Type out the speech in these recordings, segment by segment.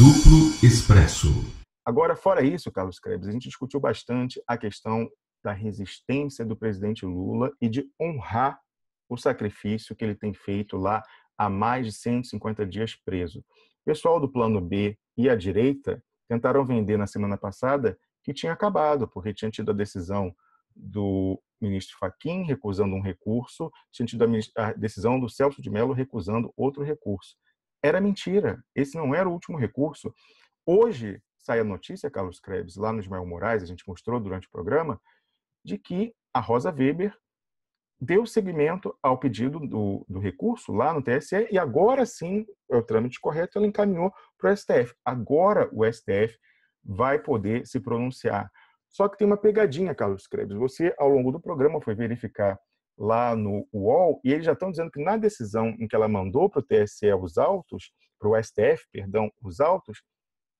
Duplo Expresso. Agora, fora isso, Carlos Krebs, a gente discutiu bastante a questão da resistência do presidente Lula e de honrar o sacrifício que ele tem feito lá há mais de 150 dias preso. O pessoal do Plano B e a direita tentaram vender na semana passada que tinha acabado, porque tinha tido a decisão do ministro Faquim recusando um recurso, tinha tido a decisão do Celso de Mello recusando outro recurso era mentira. Esse não era o último recurso. Hoje sai a notícia, Carlos Krebs, lá no Ismael Moraes, a gente mostrou durante o programa, de que a Rosa Weber deu seguimento ao pedido do, do recurso lá no TSE e agora sim, é o trâmite correto, ela encaminhou para o STF. Agora o STF vai poder se pronunciar. Só que tem uma pegadinha, Carlos Krebs. Você, ao longo do programa, foi verificar lá no UOL, e eles já estão dizendo que na decisão em que ela mandou para o TSE os autos, para o STF, perdão, os autos,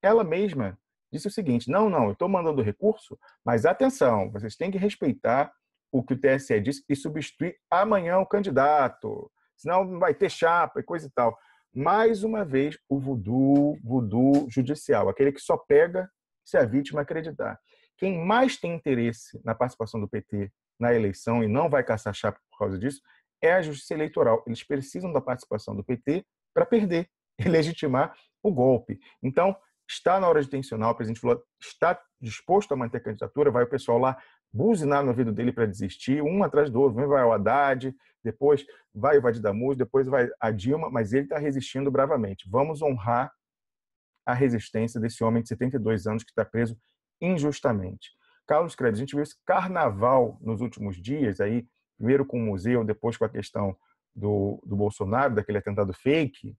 ela mesma disse o seguinte: não, não, eu estou mandando recurso, mas atenção, vocês têm que respeitar o que o TSE disse e substituir amanhã o candidato, senão vai ter chapa e coisa e tal. Mais uma vez, o voodoo, voodoo judicial, aquele que só pega se a vítima acreditar. Quem mais tem interesse na participação do PT na eleição e não vai caçar chapa por causa disso, é a justiça eleitoral. Eles precisam da participação do PT para perder e legitimar o golpe. Então, está na hora de tensionar, o presidente falou, está disposto a manter a candidatura, vai o pessoal lá buzinar no ouvido dele para desistir, um atrás do outro, vai o Haddad, depois vai o Vadir depois vai a Dilma, mas ele está resistindo bravamente. Vamos honrar a resistência desse homem de 72 anos que está preso injustamente. Carlos Krebs, a gente viu esse carnaval nos últimos dias, aí, primeiro com o museu, depois com a questão do, do Bolsonaro, daquele atentado fake,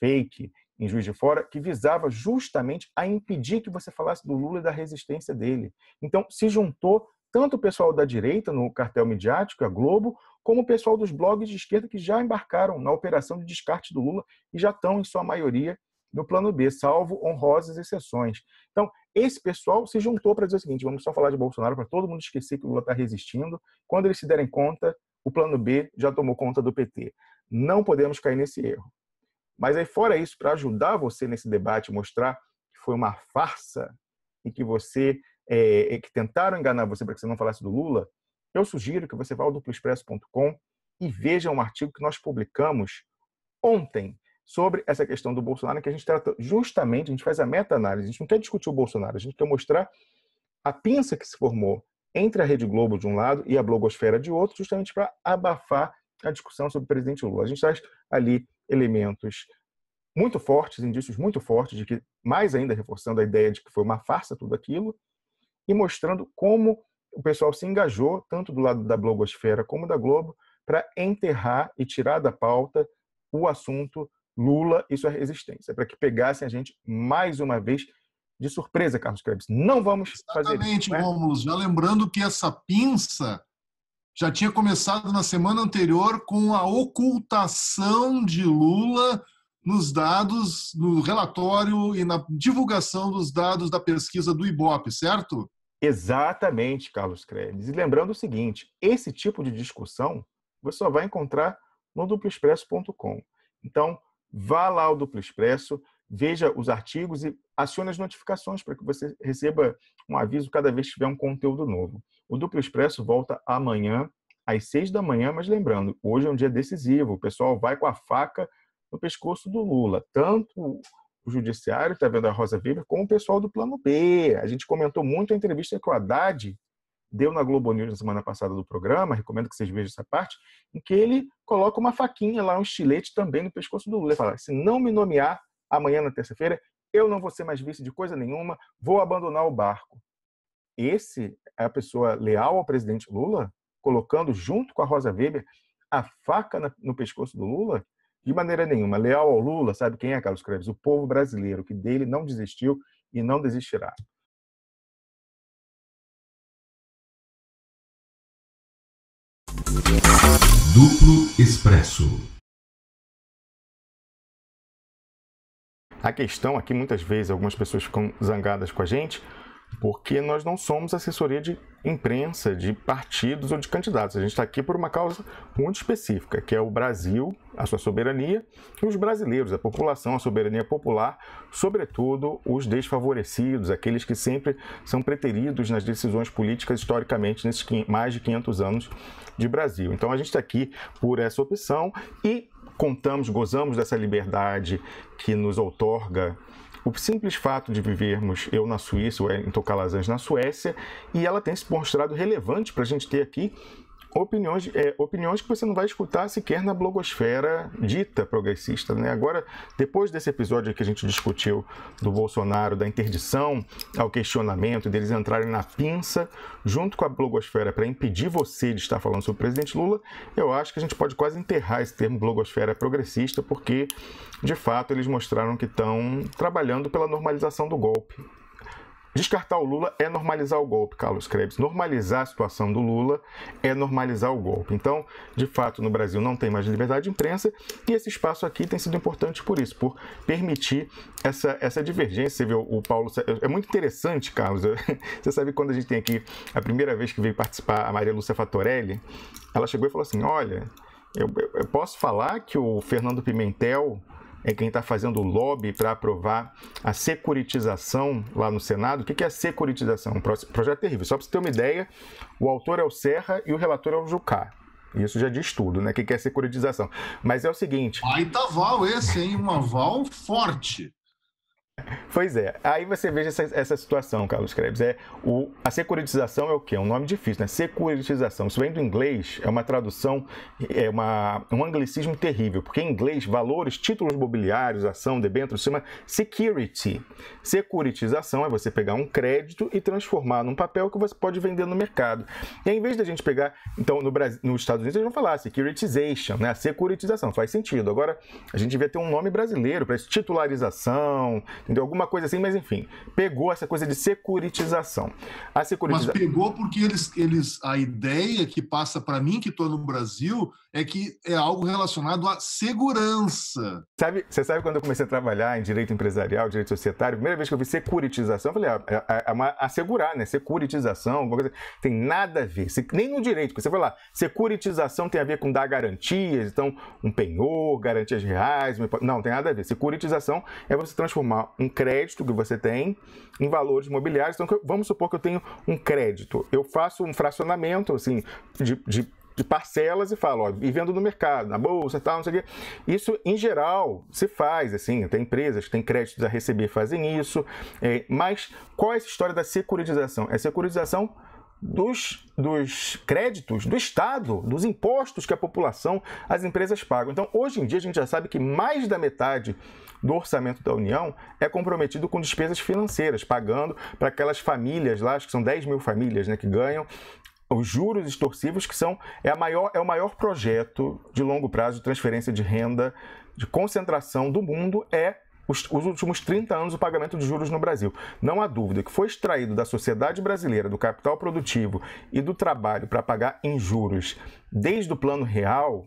fake, em Juiz de Fora, que visava justamente a impedir que você falasse do Lula e da resistência dele. Então, se juntou tanto o pessoal da direita, no cartel midiático, a Globo, como o pessoal dos blogs de esquerda que já embarcaram na operação de descarte do Lula e já estão, em sua maioria, no plano B, salvo honrosas exceções. Então, esse pessoal se juntou para dizer o seguinte: vamos só falar de Bolsonaro para todo mundo esquecer que o Lula está resistindo. Quando eles se derem conta, o plano B já tomou conta do PT. Não podemos cair nesse erro. Mas aí, fora isso, para ajudar você nesse debate, mostrar que foi uma farsa e que você é, que tentaram enganar você para que você não falasse do Lula, eu sugiro que você vá ao duploexpresso.com e veja um artigo que nós publicamos ontem sobre essa questão do Bolsonaro, que a gente trata justamente, a gente faz a meta-análise, a gente não quer discutir o Bolsonaro, a gente quer mostrar a pinça que se formou entre a Rede Globo de um lado e a blogosfera de outro, justamente para abafar a discussão sobre o presidente Lula. A gente traz ali elementos muito fortes, indícios muito fortes de que, mais ainda reforçando a ideia de que foi uma farsa tudo aquilo, e mostrando como o pessoal se engajou, tanto do lado da blogosfera como da Globo, para enterrar e tirar da pauta o assunto Lula e sua resistência, para que pegassem a gente mais uma vez de surpresa, Carlos Krebs. Não vamos Exatamente, fazer isso. Exatamente, Vamos né? Já lembrando que essa pinça já tinha começado na semana anterior com a ocultação de Lula nos dados, no relatório e na divulgação dos dados da pesquisa do IBOP, certo? Exatamente, Carlos Krebs. E lembrando o seguinte: esse tipo de discussão você só vai encontrar no duploexpresso.com. Então, vá lá ao Duplo Expresso, veja os artigos e acione as notificações para que você receba um aviso cada vez que tiver um conteúdo novo. O Duplo Expresso volta amanhã às seis da manhã, mas lembrando, hoje é um dia decisivo, o pessoal vai com a faca no pescoço do Lula, tanto o judiciário, está vendo a Rosa Weber, como o pessoal do Plano B. A gente comentou muito a entrevista que o Haddad deu na Globo News na semana passada do programa, recomendo que vocês vejam essa parte, em que ele coloca uma faquinha lá, um estilete também no pescoço do Lula. Ele fala: se não me nomear amanhã na terça-feira, eu não vou ser mais vice de coisa nenhuma, vou abandonar o barco. Esse é a pessoa leal ao presidente Lula, colocando junto com a Rosa Weber a faca no pescoço do Lula? De maneira nenhuma. Leal ao Lula, sabe quem é, Carlos Creves? O povo brasileiro, que dele não desistiu e não desistirá. Duplo Expresso. A questão aqui, muitas vezes, algumas pessoas ficam zangadas com a gente porque nós não somos assessoria de imprensa, de partidos ou de candidatos. A gente está aqui por uma causa muito específica, que é o Brasil, a sua soberania e os brasileiros, a população, a soberania popular, sobretudo os desfavorecidos, aqueles que sempre são preteridos nas decisões políticas historicamente nesses mais de 500 anos de Brasil. Então a gente está aqui por essa opção e contamos, gozamos dessa liberdade que nos outorga o simples fato de vivermos eu na Suíça, em Wellington Calazans na Suécia, e ela tem se mostrado relevante para a gente ter aqui opiniões, é, opiniões que você não vai escutar sequer na blogosfera dita progressista. Né? Agora, depois desse episódio que a gente discutiu do Bolsonaro, da interdição ao questionamento, deles entrarem na pinça junto com a blogosfera para impedir você de estar falando sobre o presidente Lula, eu acho que a gente pode quase enterrar esse termo blogosfera progressista, porque de fato eles mostraram que estão trabalhando pela normalização do golpe. Descartar o Lula é normalizar o golpe, Carlos Krebs. Normalizar a situação do Lula é normalizar o golpe. Então, de fato, no Brasil não tem mais liberdade de imprensa e esse espaço aqui tem sido importante por isso, por permitir essa, essa divergência. Você vê o, o Paulo. É muito interessante, Carlos. Você sabe quando a gente tem aqui, a primeira vez que veio participar a Maria Lúcia Fatorelli, ela chegou e falou assim: Olha, eu, eu posso falar que o Fernando Pimentel é quem está fazendo lobby para aprovar a securitização lá no Senado. O que é a securitização? Um projeto terrível. Só para você ter uma ideia, o autor é o Serra e o relator é o Jucá. Isso já diz tudo, né? O que é securitização. Mas é o seguinte. Baita val esse, hein? Uma val forte. Pois é, aí você veja essa, essa situação, Carlos Krebs. É, o, a securitização é o quê? É um nome difícil, né? Securitização. Isso vem do inglês, é uma tradução, é uma, um anglicismo terrível, porque em inglês, valores, títulos mobiliários, ação, debênture, chama security. Securitização é você pegar um crédito e transformar num papel que você pode vender no mercado. E em vez da gente pegar, então, no Brasil, nos Estados Unidos, eles vão falar securitization, né? A securitização, faz sentido. Agora, a gente devia ter um nome brasileiro para isso, titularização, entendeu? Alguma coisa assim, mas enfim, pegou essa coisa de securitização. A Mas pegou porque eles, eles, a ideia que passa para mim que estou no Brasil é que é algo relacionado à segurança. Sabe, você sabe quando eu comecei a trabalhar em direito empresarial, direito societário, a primeira vez que eu vi securitização, eu falei, ah, é, é, é uma, assegurar, né? Securitização, alguma coisa. Tem nada a ver. nem no direito, porque você vai lá, securitização tem a ver com dar garantias, então um penhor, garantias reais. Não, tem nada a ver. Securitização é você transformar um crédito que você tem em valores imobiliários. Então, vamos supor que eu tenho um crédito. Eu faço um fracionamento, assim, de, de de parcelas e fala, ó, e vendo no mercado, na bolsa e tal, não sei o quê. Isso, em geral, se faz, assim, tem empresas que têm créditos a receber, fazem isso, é, mas qual é essa história da securitização? É securitização dos, dos créditos do Estado, dos impostos que a população, as empresas pagam. Então, hoje em dia, a gente já sabe que mais da metade do orçamento da União é comprometido com despesas financeiras, pagando para aquelas famílias lá, acho que são 10 mil famílias né, que ganham os juros extorsivos, que são é, a maior, é o maior projeto de longo prazo de transferência de renda, de concentração do mundo, é os, os, últimos 30 anos o pagamento de juros no Brasil. Não há dúvida que foi extraído da sociedade brasileira, do capital produtivo e do trabalho para pagar em juros desde o Plano Real,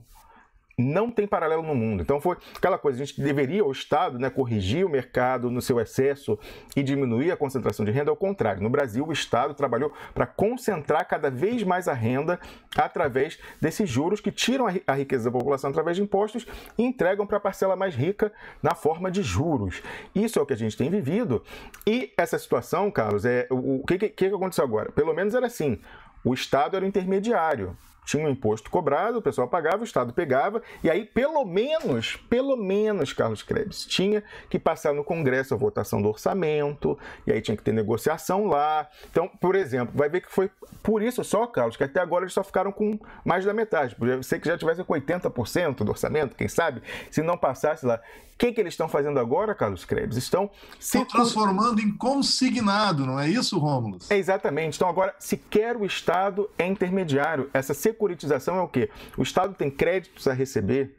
não tem paralelo no mundo. Então foi aquela coisa, a gente deveria, o Estado, né, corrigir o mercado no seu excesso e diminuir a concentração de renda, ao contrário. No Brasil, o Estado trabalhou para concentrar cada vez mais a renda através desses juros que tiram a riqueza da população através de impostos e entregam para a parcela mais rica na forma de juros. Isso é o que a gente tem vivido. E essa situação, Carlos, é o, o que, que, que aconteceu agora? Pelo menos era assim, o Estado era o intermediário tinha um imposto cobrado, o pessoal pagava, o Estado pegava, e aí pelo menos, pelo menos, Carlos Krebs, tinha que passar no Congresso a votação do orçamento, e aí tinha que ter negociação lá. Então, por exemplo, vai ver que foi por isso só, Carlos, que até agora eles só ficaram com mais da metade. Podia ser que já tivesse com 80% do orçamento, quem sabe, se não passasse lá. O que, que eles estão fazendo agora, Carlos Krebs? Estão se transformando em consignado, não é isso, Rômulo? É exatamente. Então agora, sequer o Estado é intermediário. Essa securitização é o quê? O Estado tem créditos a receber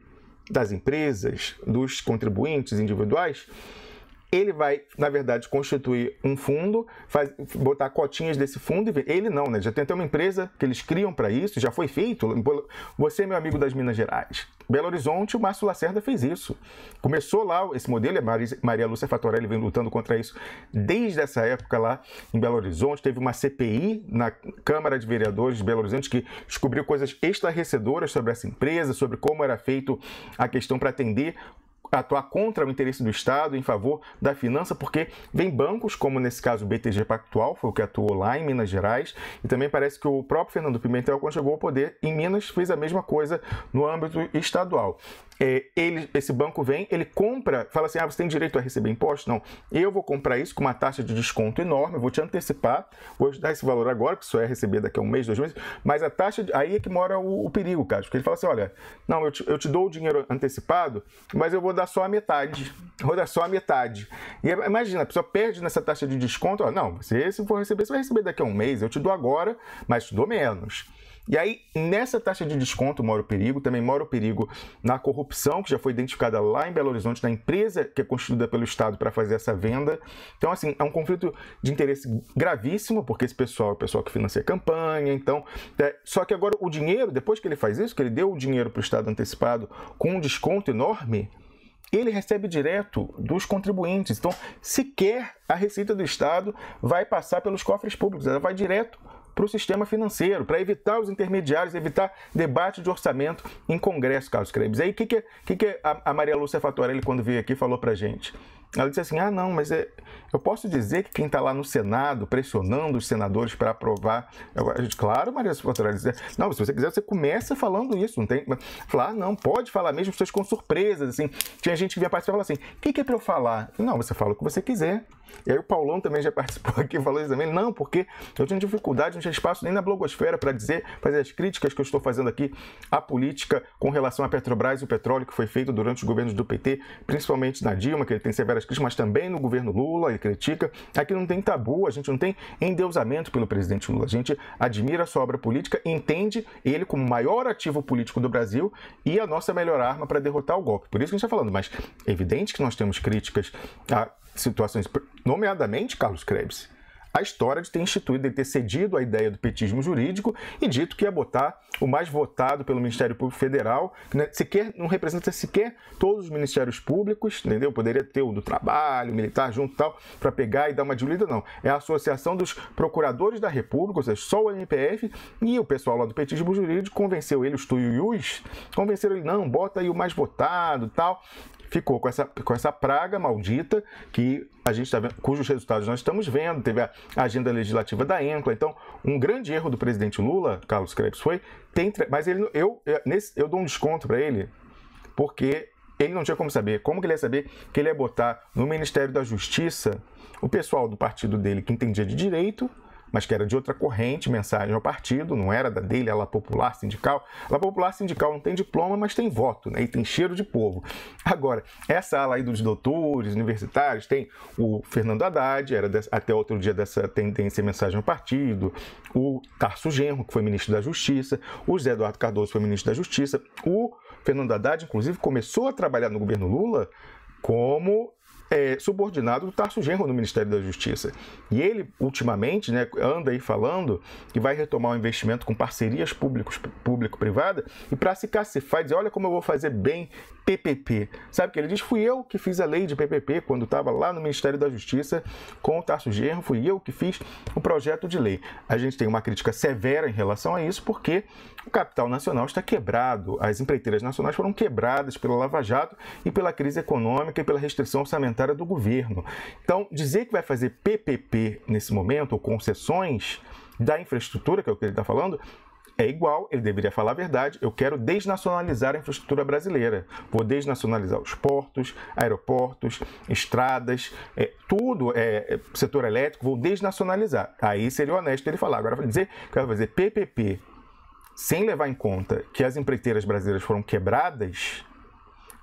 das empresas, dos contribuintes individuais, ele vai, na verdade, constituir um fundo, faz, botar cotinhas desse fundo e ele não, né? Já tem até uma empresa que eles criam para isso, já foi feito. Você, meu amigo das Minas Gerais, Belo Horizonte, o Márcio Lacerda fez isso. Começou lá esse modelo, Maria Lúcia Fatorelli vem lutando contra isso desde essa época lá em Belo Horizonte. Teve uma CPI na Câmara de Vereadores de Belo Horizonte que descobriu coisas estarrecedoras sobre essa empresa, sobre como era feito a questão para atender atuar contra o interesse do Estado em favor da finança, porque vem bancos, como nesse caso o BTG Pactual, foi o que atuou lá em Minas Gerais, e também parece que o próprio Fernando Pimentel, quando chegou ao poder em Minas, fez a mesma coisa no âmbito estadual é, ele, esse banco vem, ele compra, fala assim: ah, você tem direito a receber imposto? Não, eu vou comprar isso com uma taxa de desconto enorme, vou te antecipar, vou te dar esse valor agora, que só é receber daqui a um mês, dois meses, mas a taxa, de, aí é que mora o, o perigo, cara, porque ele fala assim: olha, não, eu te, eu te dou o dinheiro antecipado, mas eu vou dar só a metade, vou dar só a metade. E imagina, a pessoa perde nessa taxa de desconto, ó, não, você, se for receber, você vai receber daqui a um mês, eu te dou agora, mas te dou menos. E aí, nessa taxa de desconto mora o perigo, também mora o perigo na corrupção, que já foi identificada lá em Belo Horizonte, na empresa que é constituída pelo Estado para fazer essa venda. Então, assim, é um conflito de interesse gravíssimo, porque esse pessoal é o pessoal que financia a campanha, então... É, só que agora o dinheiro, depois que ele faz isso, que ele deu o dinheiro para o Estado antecipado com um desconto enorme, ele recebe direto dos contribuintes. Então, sequer a Receita do Estado vai passar pelos cofres públicos, ela vai direto para o sistema financeiro, para evitar os intermediários, evitar debate de orçamento em Congresso, Carlos Krebs. Aí o que, que, que, a, a Maria Lúcia Fatorelli, quando veio aqui, falou para gente? Ela disse assim: ah, não, mas é, eu posso dizer que quem está lá no Senado pressionando os senadores para aprovar. Eu, claro, Maria Suportora, não, se você quiser, você começa falando isso, não tem. Falar, ah, não, pode falar mesmo, pessoas com surpresas, assim. Tinha gente que vinha participar e falava assim: o que, que é para eu falar? não, você fala o que você quiser. E aí o Paulão também já participou aqui, falou isso também. Não, porque eu tinha dificuldade, não tinha espaço nem na blogosfera para dizer, fazer as críticas que eu estou fazendo aqui à política com relação à Petrobras e o petróleo que foi feito durante os governos do PT, principalmente na Dilma, que ele tem severas críticas, mas também no governo Lula, ele critica. Aqui é não tem tabu, a gente não tem endeusamento pelo presidente Lula. A gente admira a sua obra política, entende ele como o maior ativo político do Brasil e a nossa melhor arma para derrotar o golpe. Por isso que a gente está falando, mas é evidente que nós temos críticas a situações, nomeadamente Carlos Krebs a história de ter instituído, e ter cedido a ideia do petismo jurídico e dito que ia botar o mais votado pelo Ministério Público Federal, que né, sequer, não representa sequer todos os ministérios públicos, entendeu? Poderia ter o do trabalho, militar junto e tal, para pegar e dar uma diluída, não. É a Associação dos Procuradores da República, ou seja, só o MPF e o pessoal lá do petismo jurídico convenceu ele, os tuiuius, convenceram ele, não, bota aí o mais votado tal, ficou com essa, com essa praga maldita que a gente tá vendo, cujos resultados nós estamos vendo. Teve a agenda legislativa da ENCLA. Então, um grande erro do presidente Lula, Carlos Krebs, foi. Tem, mas ele, eu, nesse, eu dou um desconto para ele, porque ele não tinha como saber. Como que ele ia saber que ele ia botar no Ministério da Justiça o pessoal do partido dele que entendia de direito mas que era de outra corrente, mensagem ao partido, não era da dele, ela é La Popular Sindical. ela La Popular Sindical não tem diploma, mas tem voto, né? E tem cheiro de povo. Agora, essa ala aí dos doutores, universitários, tem o Fernando Haddad, era até outro dia dessa tendência mensagem ao partido, o Tarso Genro, que foi ministro da Justiça, o José Eduardo Cardoso foi ministro da Justiça, o Fernando Haddad, inclusive, começou a trabalhar no governo Lula como é, subordinado do Tarso Genro no Ministério da Justiça. E ele, ultimamente, né, anda aí falando que vai retomar o investimento com parcerias público-privada e para se cacifar, dizer, olha como eu vou fazer bem PPP. Sabe que ele diz? Fui eu que fiz a lei de PPP quando estava lá no Ministério da Justiça com o Tarso Genro, fui eu que fiz o projeto de lei. A gente tem uma crítica severa em relação a isso porque o capital nacional está quebrado, as empreiteiras nacionais foram quebradas pela Lava Jato e pela crise econômica e pela restrição orçamentária monetária do governo. Então, dizer que vai fazer PPP nesse momento, ou concessões da infraestrutura, que é o que ele está falando, é igual, ele deveria falar a verdade. Eu quero desnacionalizar a infraestrutura brasileira. Vou desnacionalizar os portos, aeroportos, estradas, é, tudo, é, é setor elétrico, vou desnacionalizar. Aí seria honesto ele falar. Agora, dizer que vai fazer PPP sem levar em conta que as empreiteiras brasileiras foram quebradas,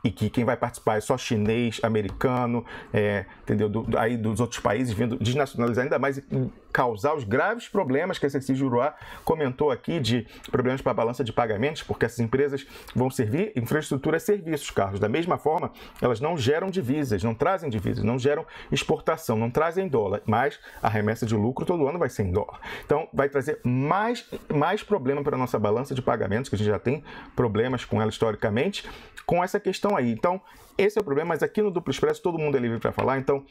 e que quem vai participar é só chinês, americano, é, entendeu? Do, aí dos outros países vindo desnacionalizar ainda mais e causar os graves problemas que a Ceci Juruá comentou aqui de problemas para a balança de pagamentos, porque essas empresas vão servir infraestrutura e serviços, Carlos. Da mesma forma, elas não geram divisas, não trazem divisas, não geram exportação, não trazem dólar, mas a remessa de lucro todo ano vai ser em dólar. Então, vai trazer mais, mais problema para a nossa balança de pagamentos, que a gente já tem problemas com ela historicamente, com essa questão estão aí. Então, esse é o problema, mas aqui no Duplo Expresso todo mundo é livre para falar. Então,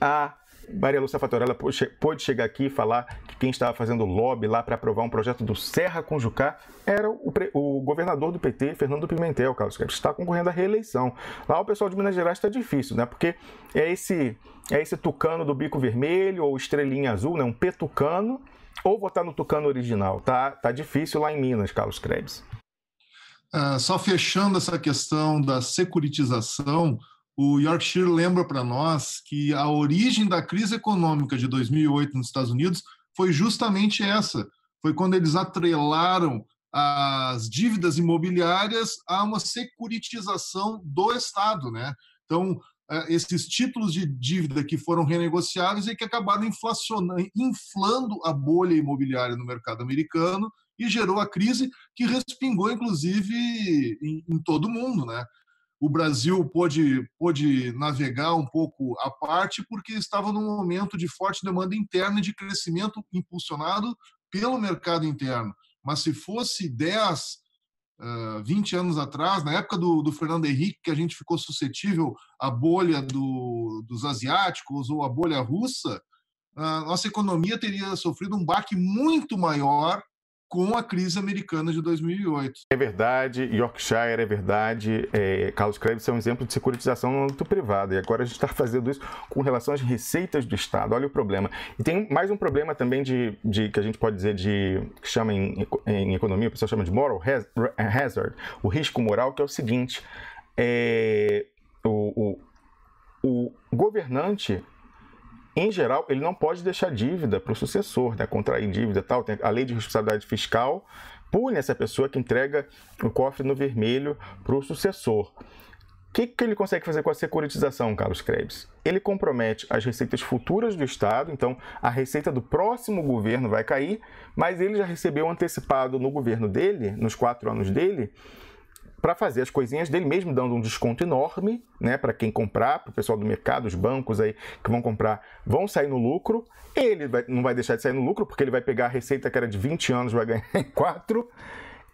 a Maria Lúcia Fatorella pôde chegar aqui e falar que quem estava fazendo lobby lá para aprovar um projeto do Serra com Jucá era o, o, governador do PT, Fernando Pimentel, Carlos Krebs está concorrendo à reeleição. Lá o pessoal de Minas Gerais está difícil, né? Porque é esse, é esse tucano do bico vermelho ou estrelinha azul, né? Um petucano, ou votar no tucano original, tá? Tá difícil lá em Minas, Carlos Krebs. Ah, só fechando essa questão da securitização, o Yorkshire lembra para nós que a origem da crise econômica de 2008 nos Estados Unidos foi justamente essa. Foi quando eles atrelaram as dívidas imobiliárias a uma securitização do Estado, né? Então, eh, esses títulos de dívida que foram renegociados e que acabaram inflacionando, inflando a bolha imobiliária no mercado americano e gerou a crise que respingou, inclusive, em, em todo o mundo. Né? O Brasil pôde, pôde navegar um pouco à parte porque estava num momento de forte demanda interna e de crescimento impulsionado pelo mercado interno. Mas se fosse 10, 20 anos atrás, na época do, do, Fernando Henrique, que a gente ficou suscetível à bolha do, dos asiáticos ou à bolha russa, a nossa economia teria sofrido um baque muito maior com a crise americana de 2008. É verdade, Yorkshire é verdade, é, Carlos Krebs é um exemplo de securitização no âmbito privado, e agora a gente está fazendo isso com relação às receitas do Estado, olha o problema. E tem mais um problema também de, de que a gente pode dizer de, que chama em, em economia, o pessoal chama de moral hazard, o risco moral, que é o seguinte, é, o, o, o governante em geral, ele não pode deixar dívida para o sucessor, né? contrair dívida tal. Tem a lei de responsabilidade fiscal pune essa pessoa que entrega o cofre no vermelho para o sucessor. O que, que ele consegue fazer com a securitização, Carlos Krebs? Ele compromete as receitas futuras do Estado, então a receita do próximo governo vai cair, mas ele já recebeu antecipado no governo dele, nos quatro anos dele, para fazer as coisinhas dele, mesmo dando um desconto enorme, né, para quem comprar, para o pessoal do mercado, os bancos aí que vão comprar, vão sair no lucro. Ele vai, não vai deixar de sair no lucro, porque ele vai pegar a receita que era de 20 anos, vai ganhar em 4.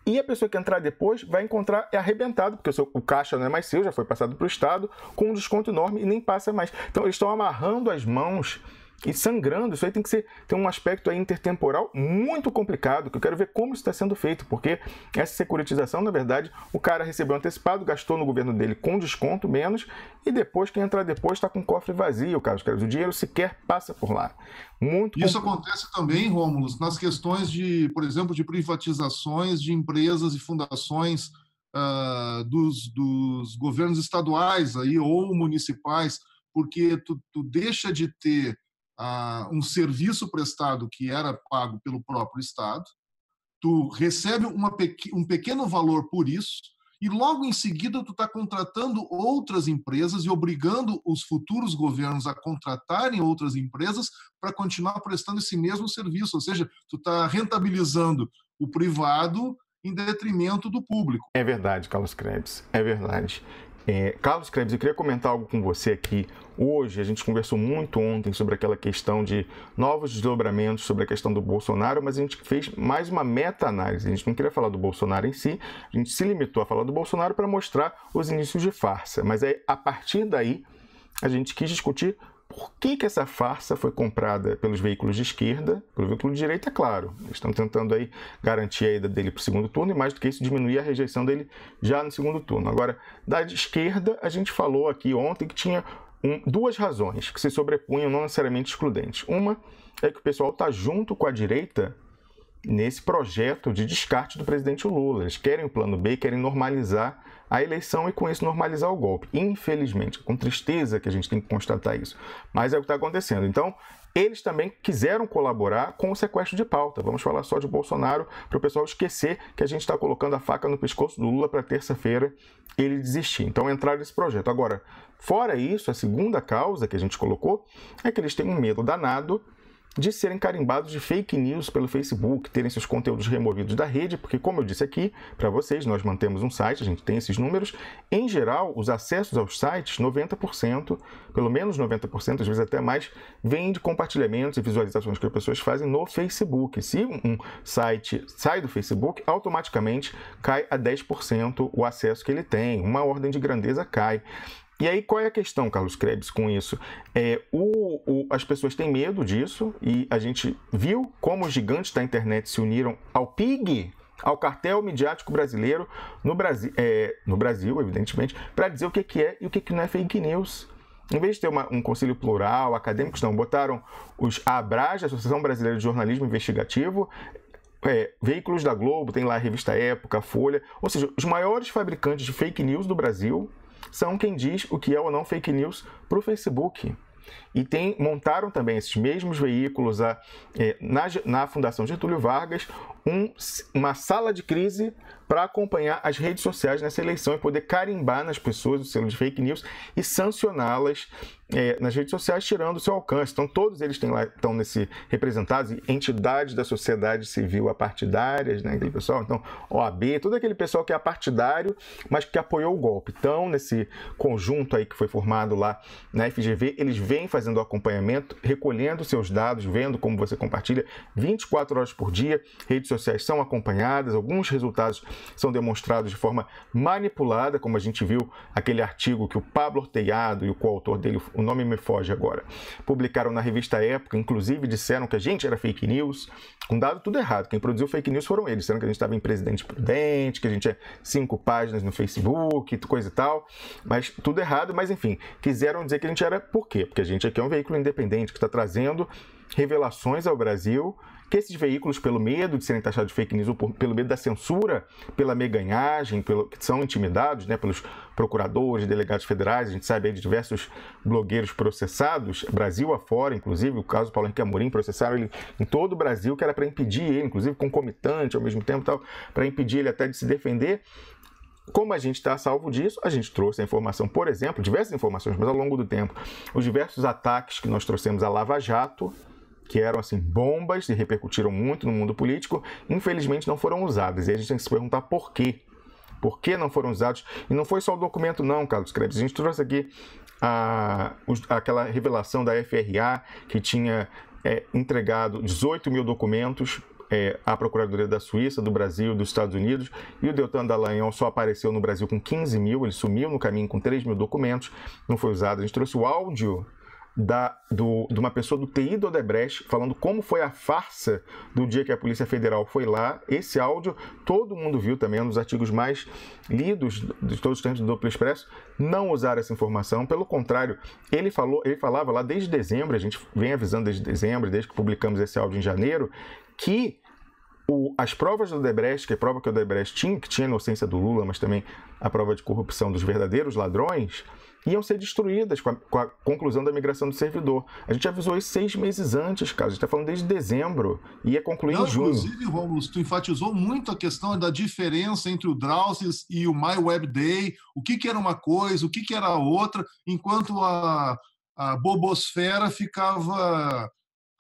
E a pessoa que entrar depois vai encontrar é arrebentado, porque o, seu, o caixa não é mais seu, já foi passado para o Estado, com um desconto enorme e nem passa mais. Então, eles estão amarrando as mãos e sangrando. Isso aí tem que ser, tem um aspecto aí intertemporal muito complicado, que eu quero ver como isso está sendo feito, porque essa securitização, na verdade, o cara recebeu antecipado, gastou no governo dele com desconto menos, e depois, quem entrar depois, está com o cofre vazio, Carlos Carlos O dinheiro sequer passa por lá. Muito Isso acontece também, Rômulo, nas questões de, por exemplo, de privatizações de empresas e fundações uh, dos, dos governos estaduais aí, ou municipais, porque tu, tu deixa de ter a, um serviço prestado que era pago pelo próprio Estado, tu recebe uma, um pequeno valor por isso, e logo em seguida tu está contratando outras empresas e obrigando os futuros governos a contratarem outras empresas para continuar prestando esse mesmo serviço, ou seja, tu está rentabilizando o privado em detrimento do público. É verdade, Carlos Krebs, é verdade. É, Carlos Krebs, eu queria comentar algo com você aqui. Hoje a gente conversou muito ontem sobre aquela questão de novos desdobramentos sobre a questão do Bolsonaro, mas a gente fez mais uma meta-análise. A gente não queria falar do Bolsonaro em si, a gente se limitou a falar do Bolsonaro para mostrar os inícios de farsa. Mas aí, a partir daí, a gente quis discutir por que, que essa farsa foi comprada pelos veículos de esquerda? Pelo veículo de direita, é claro. Eles estão tentando aí garantir a ida dele para o segundo turno e, mais do que isso, diminuir a rejeição dele já no segundo turno. Agora, da esquerda, a gente falou aqui ontem que tinha um, duas razões que se sobrepunham, não necessariamente excludentes. Uma é que o pessoal está junto com a direita nesse projeto de descarte do presidente Lula. Eles querem o plano B, querem normalizar a eleição e, com isso, normalizar o golpe. Infelizmente, com tristeza que a gente tem que constatar isso. Mas é o que está acontecendo. Então, eles também quiseram colaborar com o sequestro de pauta. Vamos falar só de Bolsonaro para o pessoal esquecer que a gente está colocando a faca no pescoço do Lula para terça-feira ele desistir. Então entrar nesse projeto. Agora, fora isso, a segunda causa que a gente colocou é que eles têm um medo danado de serem carimbados de fake news pelo Facebook, terem seus conteúdos removidos da rede, porque, como eu disse aqui para vocês, nós mantemos um site, a gente tem esses números. Em geral, os acessos aos sites, 90%, pelo menos 90%, às vezes até mais, vêm de compartilhamentos e visualizações que as pessoas fazem no Facebook. Se um site sai do Facebook, automaticamente cai a 10% o acesso que ele tem, uma ordem de grandeza cai. E aí, qual é a questão, Carlos Krebs, com isso? É, o, o, as pessoas têm medo disso e a gente viu como os gigantes da internet se uniram ao PIG, ao cartel midiático brasileiro, no, Brasi é, no Brasil, evidentemente, para dizer o que, que é e o que, que não é fake news. Em vez de ter uma, um conselho plural, acadêmicos não, botaram os ABRAJ, Associação Brasileira de Jornalismo Investigativo, é, veículos da Globo, tem lá a revista Época, Folha, ou seja, os maiores fabricantes de fake news do Brasil são quem diz o que é ou não fake news para o Facebook. E tem, montaram também esses mesmos veículos a, eh, na, na Fundação Getúlio Vargas um, uma sala de crise para acompanhar as redes sociais nessa eleição e poder carimbar nas pessoas o selo de fake news e sancioná-las é, nas redes sociais, tirando o seu alcance. Então, todos eles têm lá, estão nesse representados, entidades da sociedade civil apartidárias, né? Aquele pessoal, então, OAB, todo aquele pessoal que é partidário, mas que apoiou o golpe. Então, nesse conjunto aí que foi formado lá na FGV, eles vêm fazendo o acompanhamento, recolhendo seus dados, vendo como você compartilha 24 horas por dia, redes sociais são acompanhadas, alguns resultados são demonstrados de forma manipulada, como a gente viu aquele artigo que o Pablo Orteiado e o coautor dele, o nome me foge agora, publicaram na revista Época, inclusive disseram que a gente era fake news, com dado tudo errado. Quem produziu fake news foram eles, disseram que a gente estava em Presidente Prudente, que a gente é cinco páginas no Facebook, coisa e tal, mas tudo errado, mas enfim, quiseram dizer que a gente era por quê? Porque a gente aqui é um veículo independente que está trazendo revelações ao Brasil que esses veículos, pelo medo de serem taxados de fake news, ou por, pelo medo da censura, pela meganhagem, pelo, que são intimidados né, pelos procuradores, delegados federais, a gente sabe aí de diversos blogueiros processados, Brasil afora, inclusive, o caso Paulo Henrique Amorim, processaram ele em todo o Brasil, que era para impedir ele, inclusive concomitante ao mesmo tempo, tal, para impedir ele até de se defender. Como a gente está salvo disso, a gente trouxe a informação, por exemplo, diversas informações, mas ao longo do tempo, os diversos ataques que nós trouxemos à Lava Jato, que eram assim bombas e repercutiram muito no mundo político, infelizmente não foram usadas. E a gente tem que se perguntar por quê. Por que não foram usados? E não foi só o documento, não, Carlos Krebs. A gente trouxe aqui a, aquela revelação da FRA que tinha é, entregado 18 mil documentos é, à Procuradoria da Suíça, do Brasil, dos Estados Unidos, e o Deltan Dallagnol só apareceu no Brasil com 15 mil, ele sumiu no caminho com 3 mil documentos, não foi usado. A gente trouxe o áudio da, do, de uma pessoa do TI do Odebrecht falando como foi a farsa do dia que a Polícia Federal foi lá. Esse áudio todo mundo viu também, é um dos artigos mais lidos de todos os tempos do Duplo Expresso. Não usar essa informação, pelo contrário, ele falou, ele falava lá desde dezembro, a gente vem avisando desde dezembro, desde que publicamos esse áudio em janeiro, que o, as provas do Odebrecht, que é a prova que o Odebrecht tinha, que tinha a inocência do Lula, mas também a prova de corrupção dos verdadeiros ladrões, iam ser destruídas com a, com a, conclusão da migração do servidor. A gente avisou isso seis meses antes, cara. A gente está falando desde dezembro. Ia concluir Não, em junho. Inclusive, Romulo, tu enfatizou muito a questão da diferença entre o Drausis e o My Web Day. O que, que era uma coisa, o que, que era outra, enquanto a, a bobosfera ficava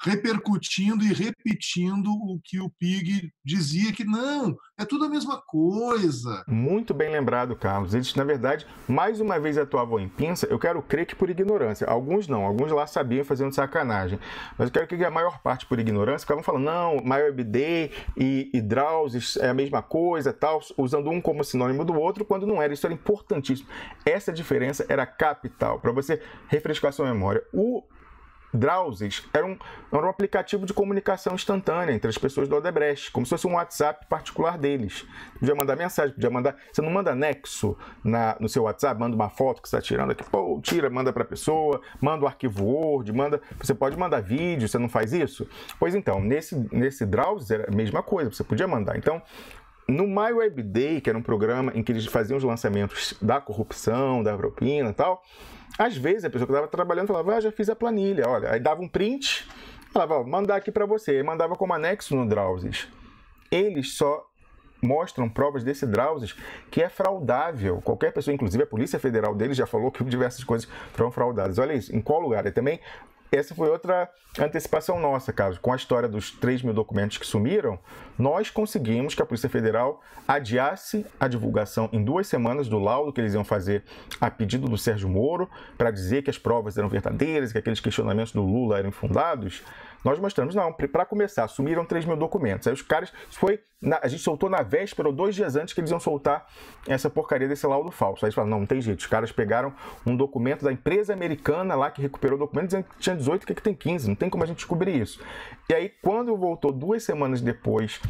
repercutindo e repetindo o que o Pig dizia que não, é tudo a mesma coisa. Muito bem lembrado, Carlos. Eles, na verdade, mais uma vez atuavam em pinça, eu quero crer que por ignorância. Alguns não, alguns lá sabiam fazendo sacanagem. Mas eu quero que a maior parte por ignorância ficavam falando, não, MyWebD e, e Drauzes é a mesma coisa, tal, usando um como sinônimo do outro, quando não era. Isso era importantíssimo. Essa diferença era capital, para você refrescar sua memória. O Drauses era um, era um aplicativo de comunicação instantânea entre as pessoas do Odebrecht, como se fosse um WhatsApp particular deles. Podia mandar mensagem, podia mandar. Você não manda anexo na, no seu WhatsApp, manda uma foto que você está tirando aqui, pô, tira, manda para a pessoa, manda o arquivo Word, manda. Você pode mandar vídeo, você não faz isso? Pois então, nesse, nesse Drauses era a mesma coisa, você podia mandar. Então, no My Web Day, que era um programa em que eles faziam os lançamentos da corrupção, da propina e tal às vezes a pessoa que estava trabalhando falava, ah, já fiz a planilha, olha. Aí dava um print, falava, ó, mandar aqui para você. E mandava como anexo no Drauzes. Eles só mostram provas desse Drauzes que é fraudável. Qualquer pessoa, inclusive a Polícia Federal dele, já falou que diversas coisas foram fraudadas. Olha isso, em qual lugar? E também essa foi outra antecipação nossa, Carlos. Com a história dos 3 mil documentos que sumiram, nós conseguimos que a Polícia Federal adiasse a divulgação em duas semanas do laudo que eles iam fazer a pedido do Sérgio Moro para dizer que as provas eram verdadeiras, que aqueles questionamentos do Lula eram infundados. Nós mostramos, não, para começar, sumiram 3 mil documentos. Aí os caras, foi, na, a gente soltou na véspera ou dois dias antes que eles iam soltar essa porcaria desse laudo falso. Aí eles falaram, não, não tem jeito, os caras pegaram um documento da empresa americana lá que recuperou o documento dizendo que tinha 18, o que, é que tem 15, não tem como a gente descobrir isso. E aí, quando voltou duas semanas depois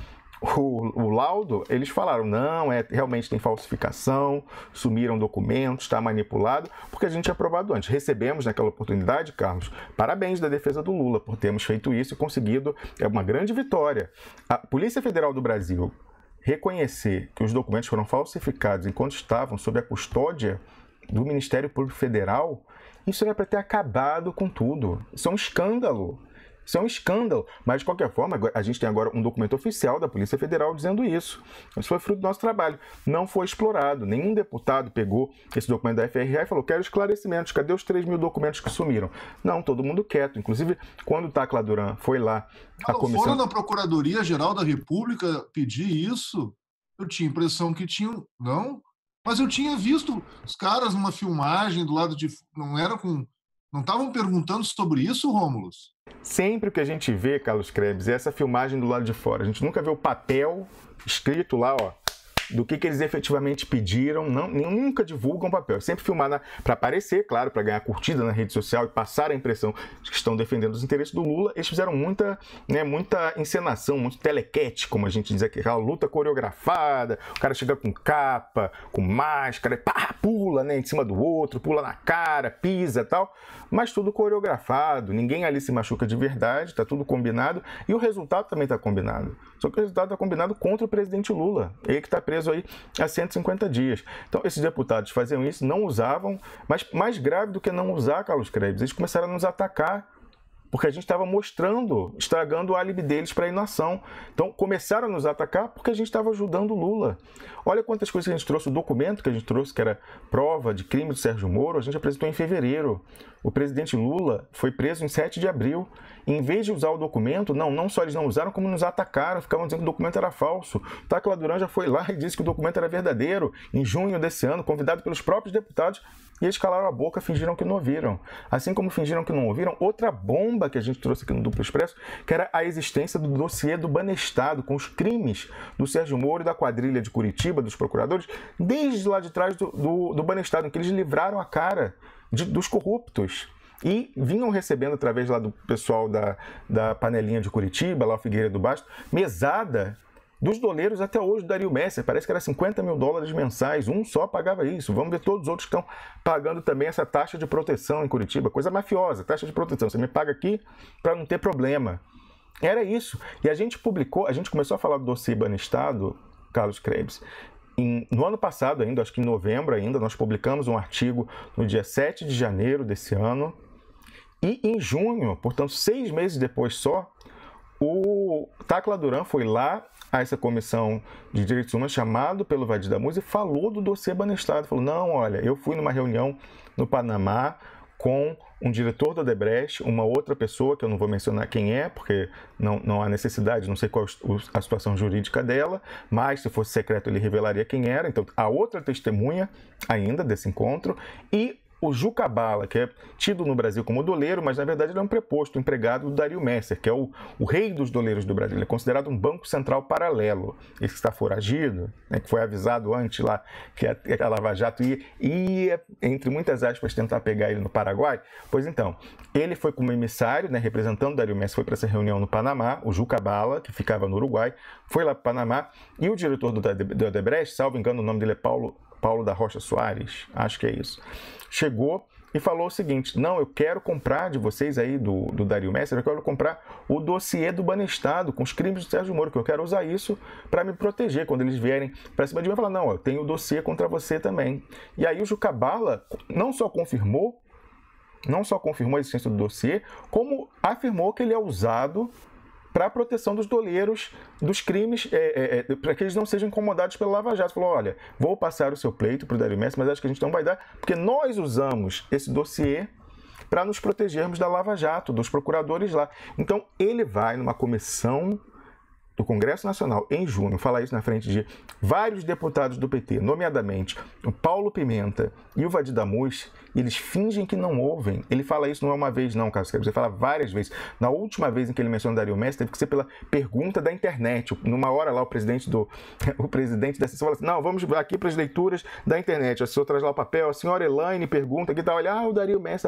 o, o laudo, eles falaram: não, é realmente tem falsificação, sumiram documentos, está manipulado, porque a gente tinha aprovado antes. Recebemos naquela oportunidade, Carlos, parabéns da defesa do Lula por termos feito isso e conseguido é uma grande vitória. A Polícia Federal do Brasil reconhecer que os documentos foram falsificados enquanto estavam sob a custódia do Ministério Público Federal, isso era é para ter acabado com tudo. Isso é um escândalo. Isso é um escândalo, mas de qualquer forma, a gente tem agora um documento oficial da Polícia Federal dizendo isso. Isso foi fruto do nosso trabalho. Não foi explorado. Nenhum deputado pegou esse documento da FRA e falou: quero esclarecimentos, cadê os 3 mil documentos que sumiram? Não, todo mundo quieto. Inclusive, quando o Tacla Duran foi lá. A comissão... Foram na Procuradoria-Geral da República pedir isso, eu tinha a impressão que tinham. Não? Mas eu tinha visto os caras numa filmagem do lado de. Não era com não estavam perguntando sobre isso, Rômulus? Sempre o que a gente vê, Carlos Krebs, é essa filmagem do lado de fora. A gente nunca vê o papel escrito lá, ó do que, que eles efetivamente pediram, não, nunca divulgam papel. Sempre filmada para aparecer, claro, para ganhar curtida na rede social e passar a impressão de que estão defendendo os interesses do Lula. Eles fizeram muita, né, muita encenação, muito telequete, como a gente diz aqui, aquela luta coreografada, o cara chega com capa, com máscara, pá, pula né, em cima do outro, pula na cara, pisa tal, mas tudo coreografado, ninguém ali se machuca de verdade, tá tudo combinado e o resultado também está combinado. Só que o resultado está combinado contra o presidente Lula, ele que está preso preso aí há 150 dias. Então, esses deputados faziam isso, não usavam, mas mais grave do que não usar, Carlos Krebs, eles começaram a nos atacar porque a gente estava mostrando, estragando o álibi deles para a inação. Então começaram a nos atacar porque a gente estava ajudando Lula. Olha quantas coisas que a gente trouxe, o documento que a gente trouxe, que era prova de crime do Sérgio Moro, a gente apresentou em fevereiro. O presidente Lula foi preso em 7 de abril. E, em vez de usar o documento, não, não só eles não usaram, como nos atacaram, ficavam dizendo que o documento era falso. Tacla Duran já foi lá e disse que o documento era verdadeiro em junho desse ano, convidado pelos próprios deputados, e eles calaram a boca, fingiram que não ouviram. Assim como fingiram que não ouviram, outra bomba que a gente trouxe aqui no Duplo Expresso, que era a existência do dossiê do Banestado, com os crimes do Sérgio Moro e da quadrilha de Curitiba, dos procuradores, desde lá de trás do, do, do Banestado, em que eles livraram a cara de, dos corruptos. E vinham recebendo, através lá do pessoal da, da panelinha de Curitiba, lá o Figueira do Basto, mesada dos doleiros até hoje do Dario Messer. Parece que era 50 mil dólares mensais, um só pagava isso. Vamos ver todos os outros que estão pagando também essa taxa de proteção em Curitiba, coisa mafiosa, taxa de proteção. Você me paga aqui para não ter problema. Era isso. E a gente publicou, a gente começou a falar do dossiê Banestado, Carlos Krebs, no ano passado ainda, acho que em novembro ainda, nós publicamos um artigo no dia 7 de janeiro desse ano. E em junho, portanto, seis meses depois só, o Tacla Duran foi lá a essa comissão de direitos humanos, chamado pelo Vadir da e falou do dossiê banestado Falou: não, olha, eu fui numa reunião no Panamá com um diretor da Debrecht, uma outra pessoa, que eu não vou mencionar quem é, porque não, não há necessidade, não sei qual a situação jurídica dela, mas se fosse secreto ele revelaria quem era, então a outra testemunha ainda desse encontro, e o Juca Bala, que é tido no Brasil como doleiro, mas na verdade ele é um preposto, um empregado do Dario Messer, que é o, o, rei dos doleiros do Brasil. Ele é considerado um banco central paralelo. Esse que está foragido, né, que foi avisado antes lá que a, é que a Lava Jato ia, ia, é, entre muitas aspas, tentar pegar ele no Paraguai. Pois então, ele foi como emissário, né, representando o Dario Messer, foi para essa reunião no Panamá, o Juca Bala, que ficava no Uruguai, foi lá para o Panamá, e o diretor do, do Odebrecht, salvo engano o nome dele é Paulo Paulo da Rocha Soares, acho que é isso chegou e falou o seguinte: não, eu quero comprar de vocês aí, do, do Dario Messer, eu quero comprar o dossiê do Banestado com os crimes do Sérgio Moro, que eu quero usar isso para me proteger. Quando eles vierem para cima de mim, eu falar: não, eu tenho o dossiê contra você também. E aí o Jucabala não só confirmou, não só confirmou a existência do dossiê, como afirmou que ele é usado para a proteção dos doleiros dos crimes, é, é, é para que eles não sejam incomodados pelo Lava Jato. Falou: olha, vou passar o seu pleito para o Dário Messi, mas acho que a gente não vai dar, porque nós usamos esse dossiê para nos protegermos da Lava Jato, dos procuradores lá. Então ele vai numa comissão do Congresso Nacional em junho falar isso na frente de vários deputados do PT, nomeadamente o Paulo Pimenta e o Vadir Damus, eles fingem que não ouvem. Ele fala isso não é uma vez, não, Carlos Ele fala várias vezes. Na última vez em que ele mencionou Dario Messi, teve que ser pela pergunta da internet. Numa hora lá, o presidente do o presidente da sessão fala assim: não, vamos aqui para as leituras da internet. A senhora traz lá o papel, a senhora Elaine pergunta que tal. Olha, ah, o Dario Messi.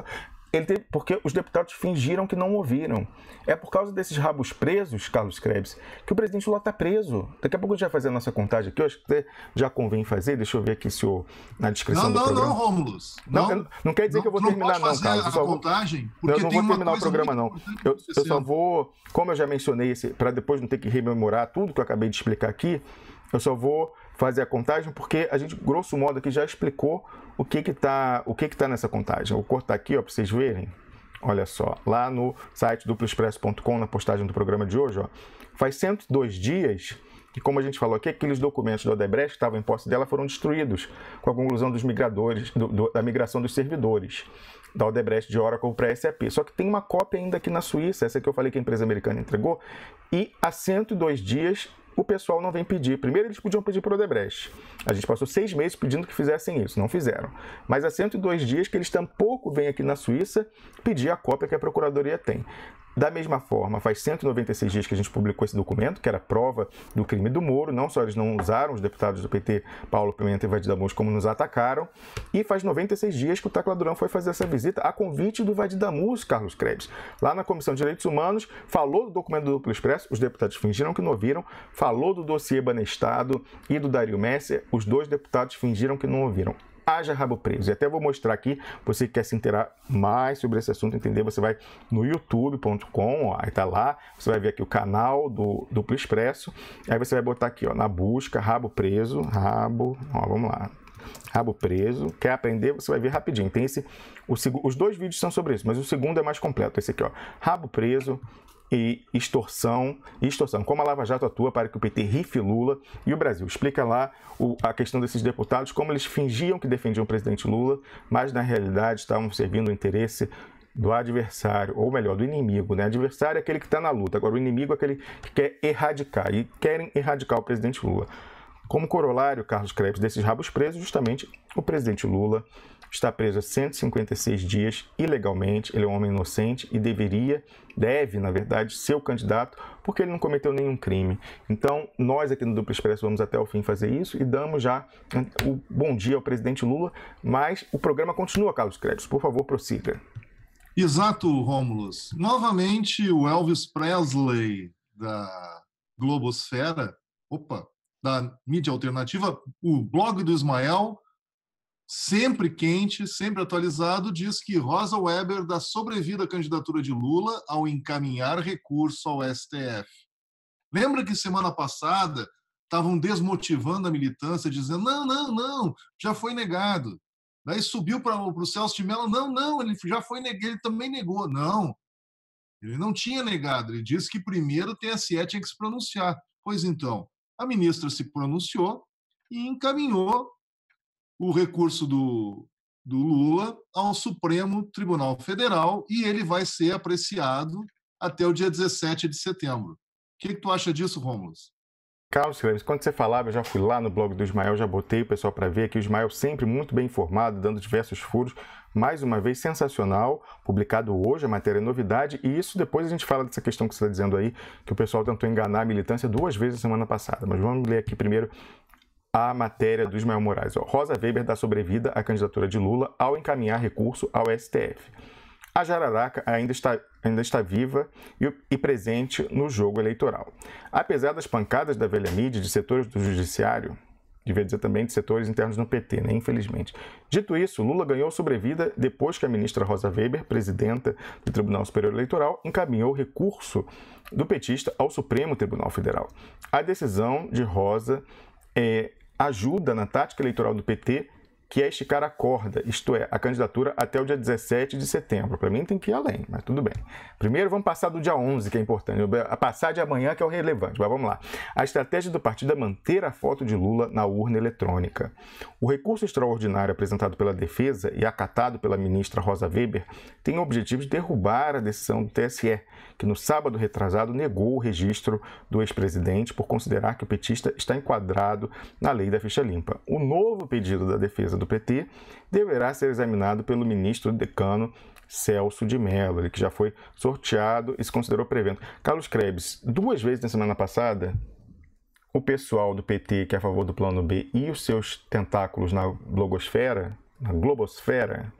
Ele teve, porque os deputados fingiram que não ouviram. É por causa desses rabos presos, Carlos Krebs, que o presidente Lula está preso. Daqui a pouco a gente vai fazer a nossa contagem aqui. Eu acho que já convém fazer. Deixa eu ver aqui se eu, na descrição não, do não, programa. Não, Romulus. Rômulus. Não, não, não, quer dizer não, que eu vou terminar, não, Carlos. Eu a contagem, não, não vou terminar o programa, não. Eu, eu só vou, como eu já mencionei, para depois não ter que rememorar tudo que eu acabei de explicar aqui, eu só vou fazer a contagem, porque a gente, grosso modo, aqui já explicou o que está que tá, o que que tá nessa contagem. Eu vou cortar aqui para vocês verem. Olha só, lá no site duplexpress.com na postagem do programa de hoje, ó, faz 102 dias que, como a gente falou aqui, aqueles documentos da Odebrecht que estavam em posse dela foram destruídos com a conclusão dos migradores, do, do, da migração dos servidores da Odebrecht de Oracle para SAP. Só que tem uma cópia ainda aqui na Suíça, essa que eu falei que a empresa americana entregou, e há 102 dias o pessoal não vem pedir. Primeiro eles podiam pedir para o Odebrecht. A gente passou seis meses pedindo que fizessem isso, não fizeram. Mas há 102 dias que eles tampouco vêm aqui na Suíça pedir a cópia que a Procuradoria tem. Da mesma forma, faz 196 dias que a gente publicou esse documento, que era prova do crime do Moro. Não só eles não usaram, os deputados do PT, Paulo Pimenta e Vadim Damons, como nos atacaram. E faz 96 dias que o Tacla Durão foi fazer essa visita a convite do Vadim Damus, Carlos Krebs. Lá na Comissão de Direitos Humanos, falou do documento do Duplo Expresso, os deputados fingiram que não ouviram. Falou do dossiê Banestado e do Dario Messer, os dois deputados fingiram que não ouviram haja rabo preso. E até vou mostrar aqui, você que quer se inteirar mais sobre esse assunto, entender, você vai no youtube.com, aí tá lá, você vai ver aqui o canal do Duplo Expresso, aí você vai botar aqui, ó, na busca, rabo preso, rabo, ó, vamos lá, rabo preso. Quer aprender? Você vai ver rapidinho. Tem esse, o, os dois vídeos são sobre isso, mas o segundo é mais completo. Esse aqui, ó, rabo preso, e extorsão, extorsão. Como a Lava Jato atua para que o PT rife Lula e o Brasil. Explica lá o, a questão desses deputados, como eles fingiam que defendiam o presidente Lula, mas na realidade estavam servindo o interesse do adversário, ou melhor, do inimigo. Né? Adversário é aquele que está na luta, agora o inimigo é aquele que quer erradicar, e querem erradicar o presidente Lula. Como corolário, Carlos Krebs, desses rabos presos, justamente o presidente Lula está preso há 156 dias ilegalmente, ele é um homem inocente e deveria, deve, na verdade, ser o candidato porque ele não cometeu nenhum crime. Então, nós aqui no Duplo Expresso vamos até o fim fazer isso e damos já o bom dia ao presidente Lula, mas o programa continua, Carlos Créditos. Por favor, prossiga. Exato, Rômulus. Novamente, o Elvis Presley da Globosfera, opa, da mídia alternativa, o blog do Ismael sempre quente, sempre atualizado, diz que Rosa Weber dá sobrevida à candidatura de Lula ao encaminhar recurso ao STF. Lembra que semana passada estavam desmotivando a militância, dizendo: não, não, não, já foi negado. Daí subiu para o Celso de Mello: não, não, ele já foi negado, ele também negou. Não, ele não tinha negado, ele disse que primeiro o TSE tinha que se pronunciar. Pois então, a ministra se pronunciou e encaminhou o recurso do, do Lula ao Supremo Tribunal Federal e ele vai ser apreciado até o dia 17 de setembro. O que, que tu acha disso, Rômulo? Carlos Clemes, quando você falava, eu já fui lá no blog do Ismael, já botei o pessoal para ver aqui. O Ismael sempre muito bem informado, dando diversos furos. Mais uma vez, sensacional. Publicado hoje, a matéria é novidade. E isso depois a gente fala dessa questão que você está dizendo aí, que o pessoal tentou enganar a militância duas vezes na semana passada. Mas vamos ler aqui primeiro a matéria do Ismael Moraes. Rosa Weber dá sobrevida à candidatura de Lula ao encaminhar recurso ao STF. A jararaca ainda está, ainda está viva e, e, presente no jogo eleitoral. Apesar das pancadas da velha mídia de setores do judiciário, devia dizer também de setores internos no PT, né? infelizmente. Dito isso, Lula ganhou sobrevida depois que a ministra Rosa Weber, presidenta do Tribunal Superior Eleitoral, encaminhou recurso do petista ao Supremo Tribunal Federal. A decisão de Rosa é, ajuda na tática eleitoral do PT que é esticar a corda, isto é, a candidatura até o dia 17 de setembro. Para mim tem que ir além, mas tudo bem. Primeiro vamos passar do dia 11, que é importante, a passar de amanhã que é o relevante, mas vamos lá. A estratégia do partido é manter a foto de Lula na urna eletrônica. O recurso extraordinário apresentado pela defesa e acatado pela ministra Rosa Weber tem o objetivo de derrubar a decisão do TSE, que no sábado retrasado negou o registro do ex-presidente por considerar que o petista está enquadrado na lei da ficha limpa. O novo pedido da defesa do do PT, deverá ser examinado pelo ministro decano Celso de Mello, que já foi sorteado e se considerou prevento. Carlos Krebs, duas vezes na semana passada, o pessoal do PT que é a favor do plano B e os seus tentáculos na blogosfera, na globosfera,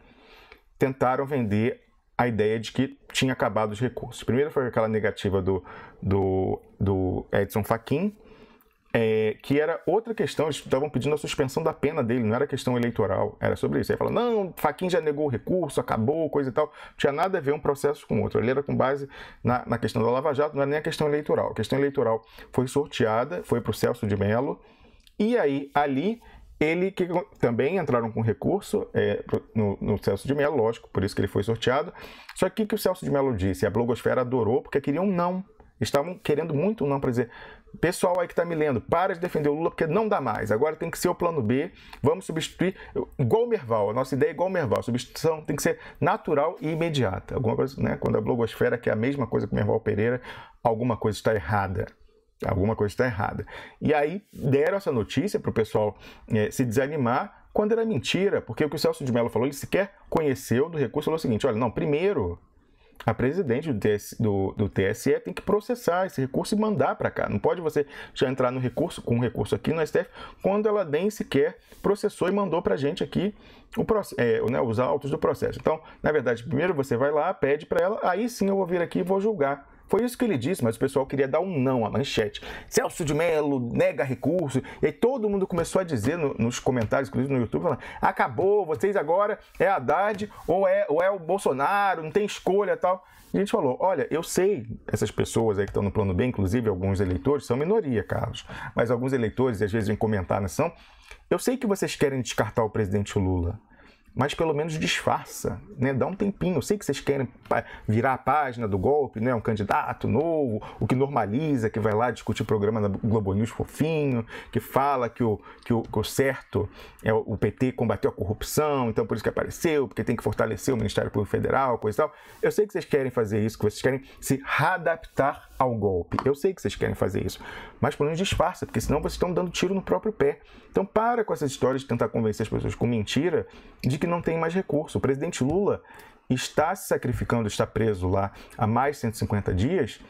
tentaram vender a ideia de que tinha acabado os recursos. Primeiro foi aquela negativa do, do, do Edson Fachin, é, que era outra questão, eles estavam pedindo a suspensão da pena dele, não era questão eleitoral, era sobre isso. Aí fala, não, Faquin já negou o recurso, acabou, coisa e tal. Não tinha nada a ver um processo com outro. Ele era com base na, na questão da Lava Jato, não era nem a questão eleitoral. A questão eleitoral foi sorteada, foi para o Celso de Mello, e aí ali ele que também entraram com recurso é, no, no, Celso de Mello, lógico, por isso que ele foi sorteado. Só que o que o Celso de Mello disse? A blogosfera adorou porque queriam não. Estavam querendo muito não para dizer, pessoal aí que está me lendo, para de defender o Lula porque não dá mais. Agora tem que ser o plano B. Vamos substituir igual o Merval. A nossa ideia é igual o Merval. A substituição tem que ser natural e imediata. Alguma coisa, né? Quando a blogosfera quer é a mesma coisa que o Merval Pereira, alguma coisa está errada. Alguma coisa está errada. E aí deram essa notícia para o pessoal é, se desanimar, quando era mentira, porque o que o Celso de Mello falou, ele sequer conheceu do recurso, falou o seguinte: olha, não, primeiro a presidente do TSE, do, do TSE, tem que processar esse recurso e mandar para cá. Não pode você já entrar no recurso com um recurso aqui no STF quando ela nem sequer processou e mandou para a gente aqui o, é, né, os autos do processo. Então, na verdade, primeiro você vai lá, pede para ela, aí sim eu vou vir aqui e vou julgar foi isso que ele disse, mas o pessoal queria dar um não à manchete. Celso de Mello nega recurso. E aí todo mundo começou a dizer no, nos comentários, inclusive no YouTube, falando, acabou, vocês agora é Haddad ou é, ou é o Bolsonaro, não tem escolha tal. E a gente falou, olha, eu sei, essas pessoas aí que estão no plano B, inclusive alguns eleitores, são minoria, Carlos. Mas alguns eleitores, às vezes, em comentar na né, eu sei que vocês querem descartar o presidente Lula mas pelo menos disfarça, né? Dá um tempinho. Eu sei que vocês querem virar a página do golpe, né? Um candidato novo, o que normaliza, que vai lá discutir o programa da Globo News fofinho, que fala que o, que o, que o certo é o PT combater a corrupção, então por isso que apareceu, porque tem que fortalecer o Ministério Público Federal, coisa e tal. Eu sei que vocês querem fazer isso, que vocês querem se adaptar ao golpe. Eu sei que vocês querem fazer isso, mas pelo menos disfarça, porque senão vocês estão dando tiro no próprio pé. Então para com essas histórias de tentar convencer as pessoas com mentira de que não tem mais recurso. O presidente Lula está se sacrificando, está preso lá há mais de 150 dias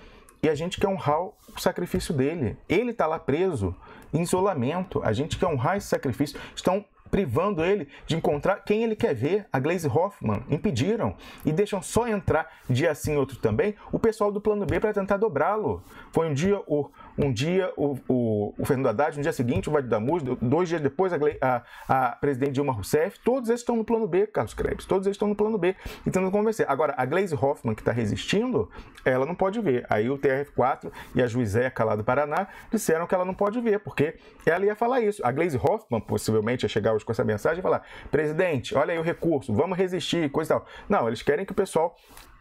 e a gente quer honrar o sacrifício dele. Ele está lá preso, em isolamento. A gente quer honrar esse sacrifício. Estão privando ele de encontrar quem ele quer ver, a Glaze Hoffman. Impediram e deixam só entrar dia assim outro também o pessoal do plano B para tentar dobrá-lo. Foi um dia o um dia o, o, o Fernando Haddad, no dia seguinte o Vade Damus, dois dias depois a, a, a, presidente Dilma Rousseff, todos eles estão no plano B, Carlos Krebs, todos eles estão no plano B e tentando convencer. Agora, a Glaze Hoffman, que está resistindo, ela não pode ver. Aí o TRF4 e a Juizeca lá do Paraná disseram que ela não pode ver, porque ela ia falar isso. A Glaze Hoffman, possivelmente, ia chegar hoje com essa mensagem e falar: presidente, olha aí o recurso, vamos resistir, coisa e tal. Não, eles querem que o pessoal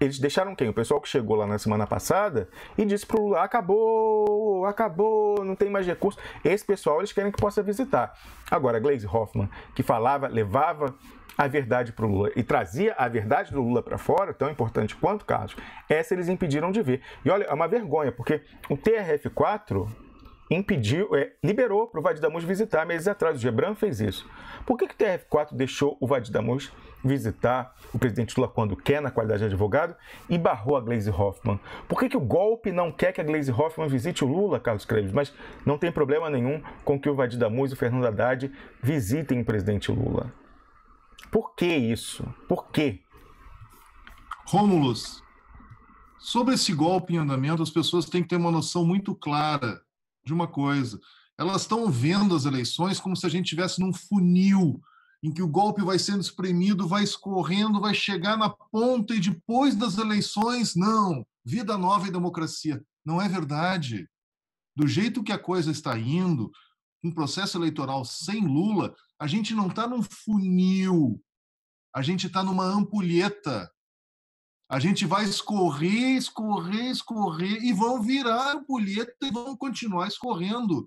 eles deixaram quem? O pessoal que chegou lá na semana passada e disse pro Lula, acabou, acabou, não tem mais recurso. Esse pessoal eles querem que possa visitar. Agora, Glaze Hoffman, que falava, levava a verdade para o Lula e trazia a verdade do Lula para fora, tão importante quanto, Carlos, essa eles impediram de ver. E olha, é uma vergonha, porque o TRF4, impediu, é, liberou para o Vadir Damus visitar meses atrás. O Gebran fez isso. Por que, que o TRF4 deixou o Vadir Damus visitar o presidente Lula quando quer, na qualidade de advogado, e barrou a Glaze Hoffman? Por que, que o golpe não quer que a Glaze Hoffman visite o Lula, Carlos Creves? Mas não tem problema nenhum com que o Vadir Damus e o Fernando Haddad visitem o presidente Lula. Por que isso? Por quê? Rômulus, sobre esse golpe em andamento, as pessoas têm que ter uma noção muito clara de uma coisa. Elas estão vendo as eleições como se a gente tivesse num funil em que o golpe vai sendo espremido, vai escorrendo, vai chegar na ponta e depois das eleições, não, vida nova e democracia. Não é verdade. Do jeito que a coisa está indo, um processo eleitoral sem Lula, a gente não está num funil, a gente está numa ampulheta. A gente vai escorrer, escorrer, escorrer e vão virar bolheta e vão continuar escorrendo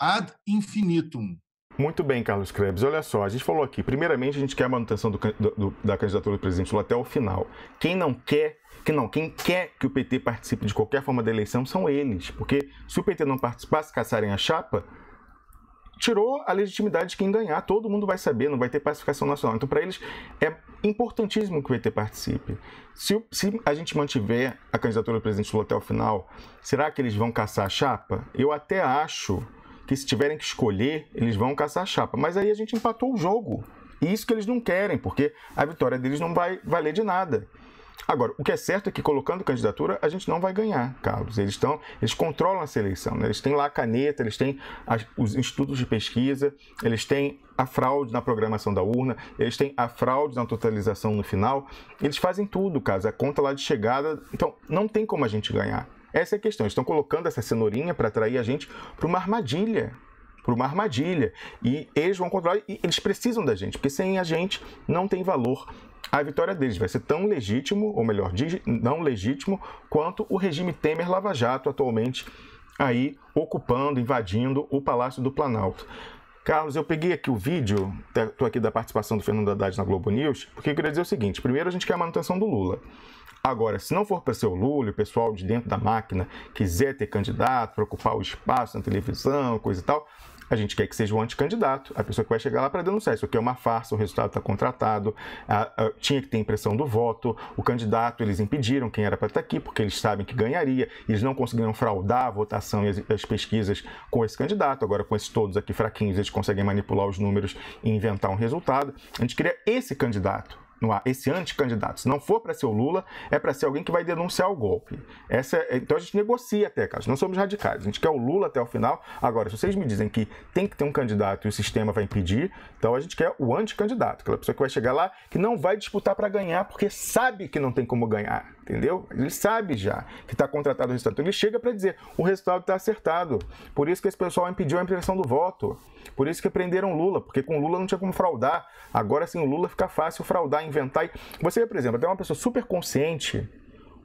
ad infinitum. Muito bem, Carlos Krebs. Olha só, a gente falou aqui, primeiramente, a gente quer a manutenção do, do, da candidatura do presidente Lula até o final. Quem não quer, que não, quem quer que o PT participe de qualquer forma da eleição são eles, porque se o PT não participasse, caçarem a chapa, tirou a legitimidade de quem ganhar, todo mundo vai saber, não vai ter pacificação nacional. Então, para eles, é importantíssimo que o PT participe. Se, se, a gente mantiver a candidatura do presidente Lula até o final, será que eles vão caçar a chapa? Eu até acho que se tiverem que escolher, eles vão caçar a chapa. Mas aí a gente empatou o jogo. E isso que eles não querem, porque a vitória deles não vai valer de nada. Agora, o que é certo é que colocando candidatura, a gente não vai ganhar, Carlos. Eles estão, eles controlam a seleção Né? Eles têm lá a caneta, eles têm as, os institutos de pesquisa, eles têm a fraude na programação da urna, eles têm a fraude na totalização no final. Eles fazem tudo, Carlos. É a conta lá de chegada. Então, não tem como a gente ganhar. Essa é a questão. Eles estão colocando essa cenourinha para atrair a gente para uma armadilha para uma armadilha. E eles vão controlar e eles precisam da gente, porque sem a gente não tem valor a vitória deles vai ser tão legítimo, ou melhor, não legítimo, quanto o regime Temer-Lava Jato atualmente aí ocupando, invadindo o Palácio do Planalto. Carlos, eu peguei aqui o vídeo, estou tá, aqui da participação do Fernando Haddad na Globo News, porque eu queria dizer o seguinte: primeiro a gente quer a manutenção do Lula. Agora, se não for para ser o Lula, o pessoal de dentro da máquina quiser ter candidato, para ocupar o espaço na televisão, coisa e tal, a gente quer que seja o um anticandidato, a pessoa que vai chegar lá para denunciar. Isso aqui é uma farsa, o resultado está contratado, a, a, tinha que ter impressão do voto, o candidato, eles impediram quem era para estar tá aqui, porque eles sabem que ganharia, eles não conseguiram fraudar a votação e as, as pesquisas com esse candidato. Agora, com esses todos aqui fraquinhos, eles conseguem manipular os números e inventar um resultado. A gente queria esse candidato no ar, esse anticandidato, se não for para ser o Lula, é para ser alguém que vai denunciar o golpe. Essa é, então a gente negocia até, cara. Não somos radicais. A gente quer o Lula até o final. Agora, se vocês me dizem que tem que ter um candidato e o sistema vai impedir, então a gente quer o anticandidato, aquela pessoa que vai chegar lá, que não vai disputar para ganhar, porque sabe que não tem como ganhar. Entendeu? Ele sabe já que está contratado o resultado. Então ele chega para dizer: o resultado está acertado. Por isso que esse pessoal impediu a impressão do voto. Por isso que prenderam Lula, porque com Lula não tinha como fraudar. Agora sim, o Lula fica fácil fraudar, inventar. Você vê, por exemplo, até uma pessoa super consciente,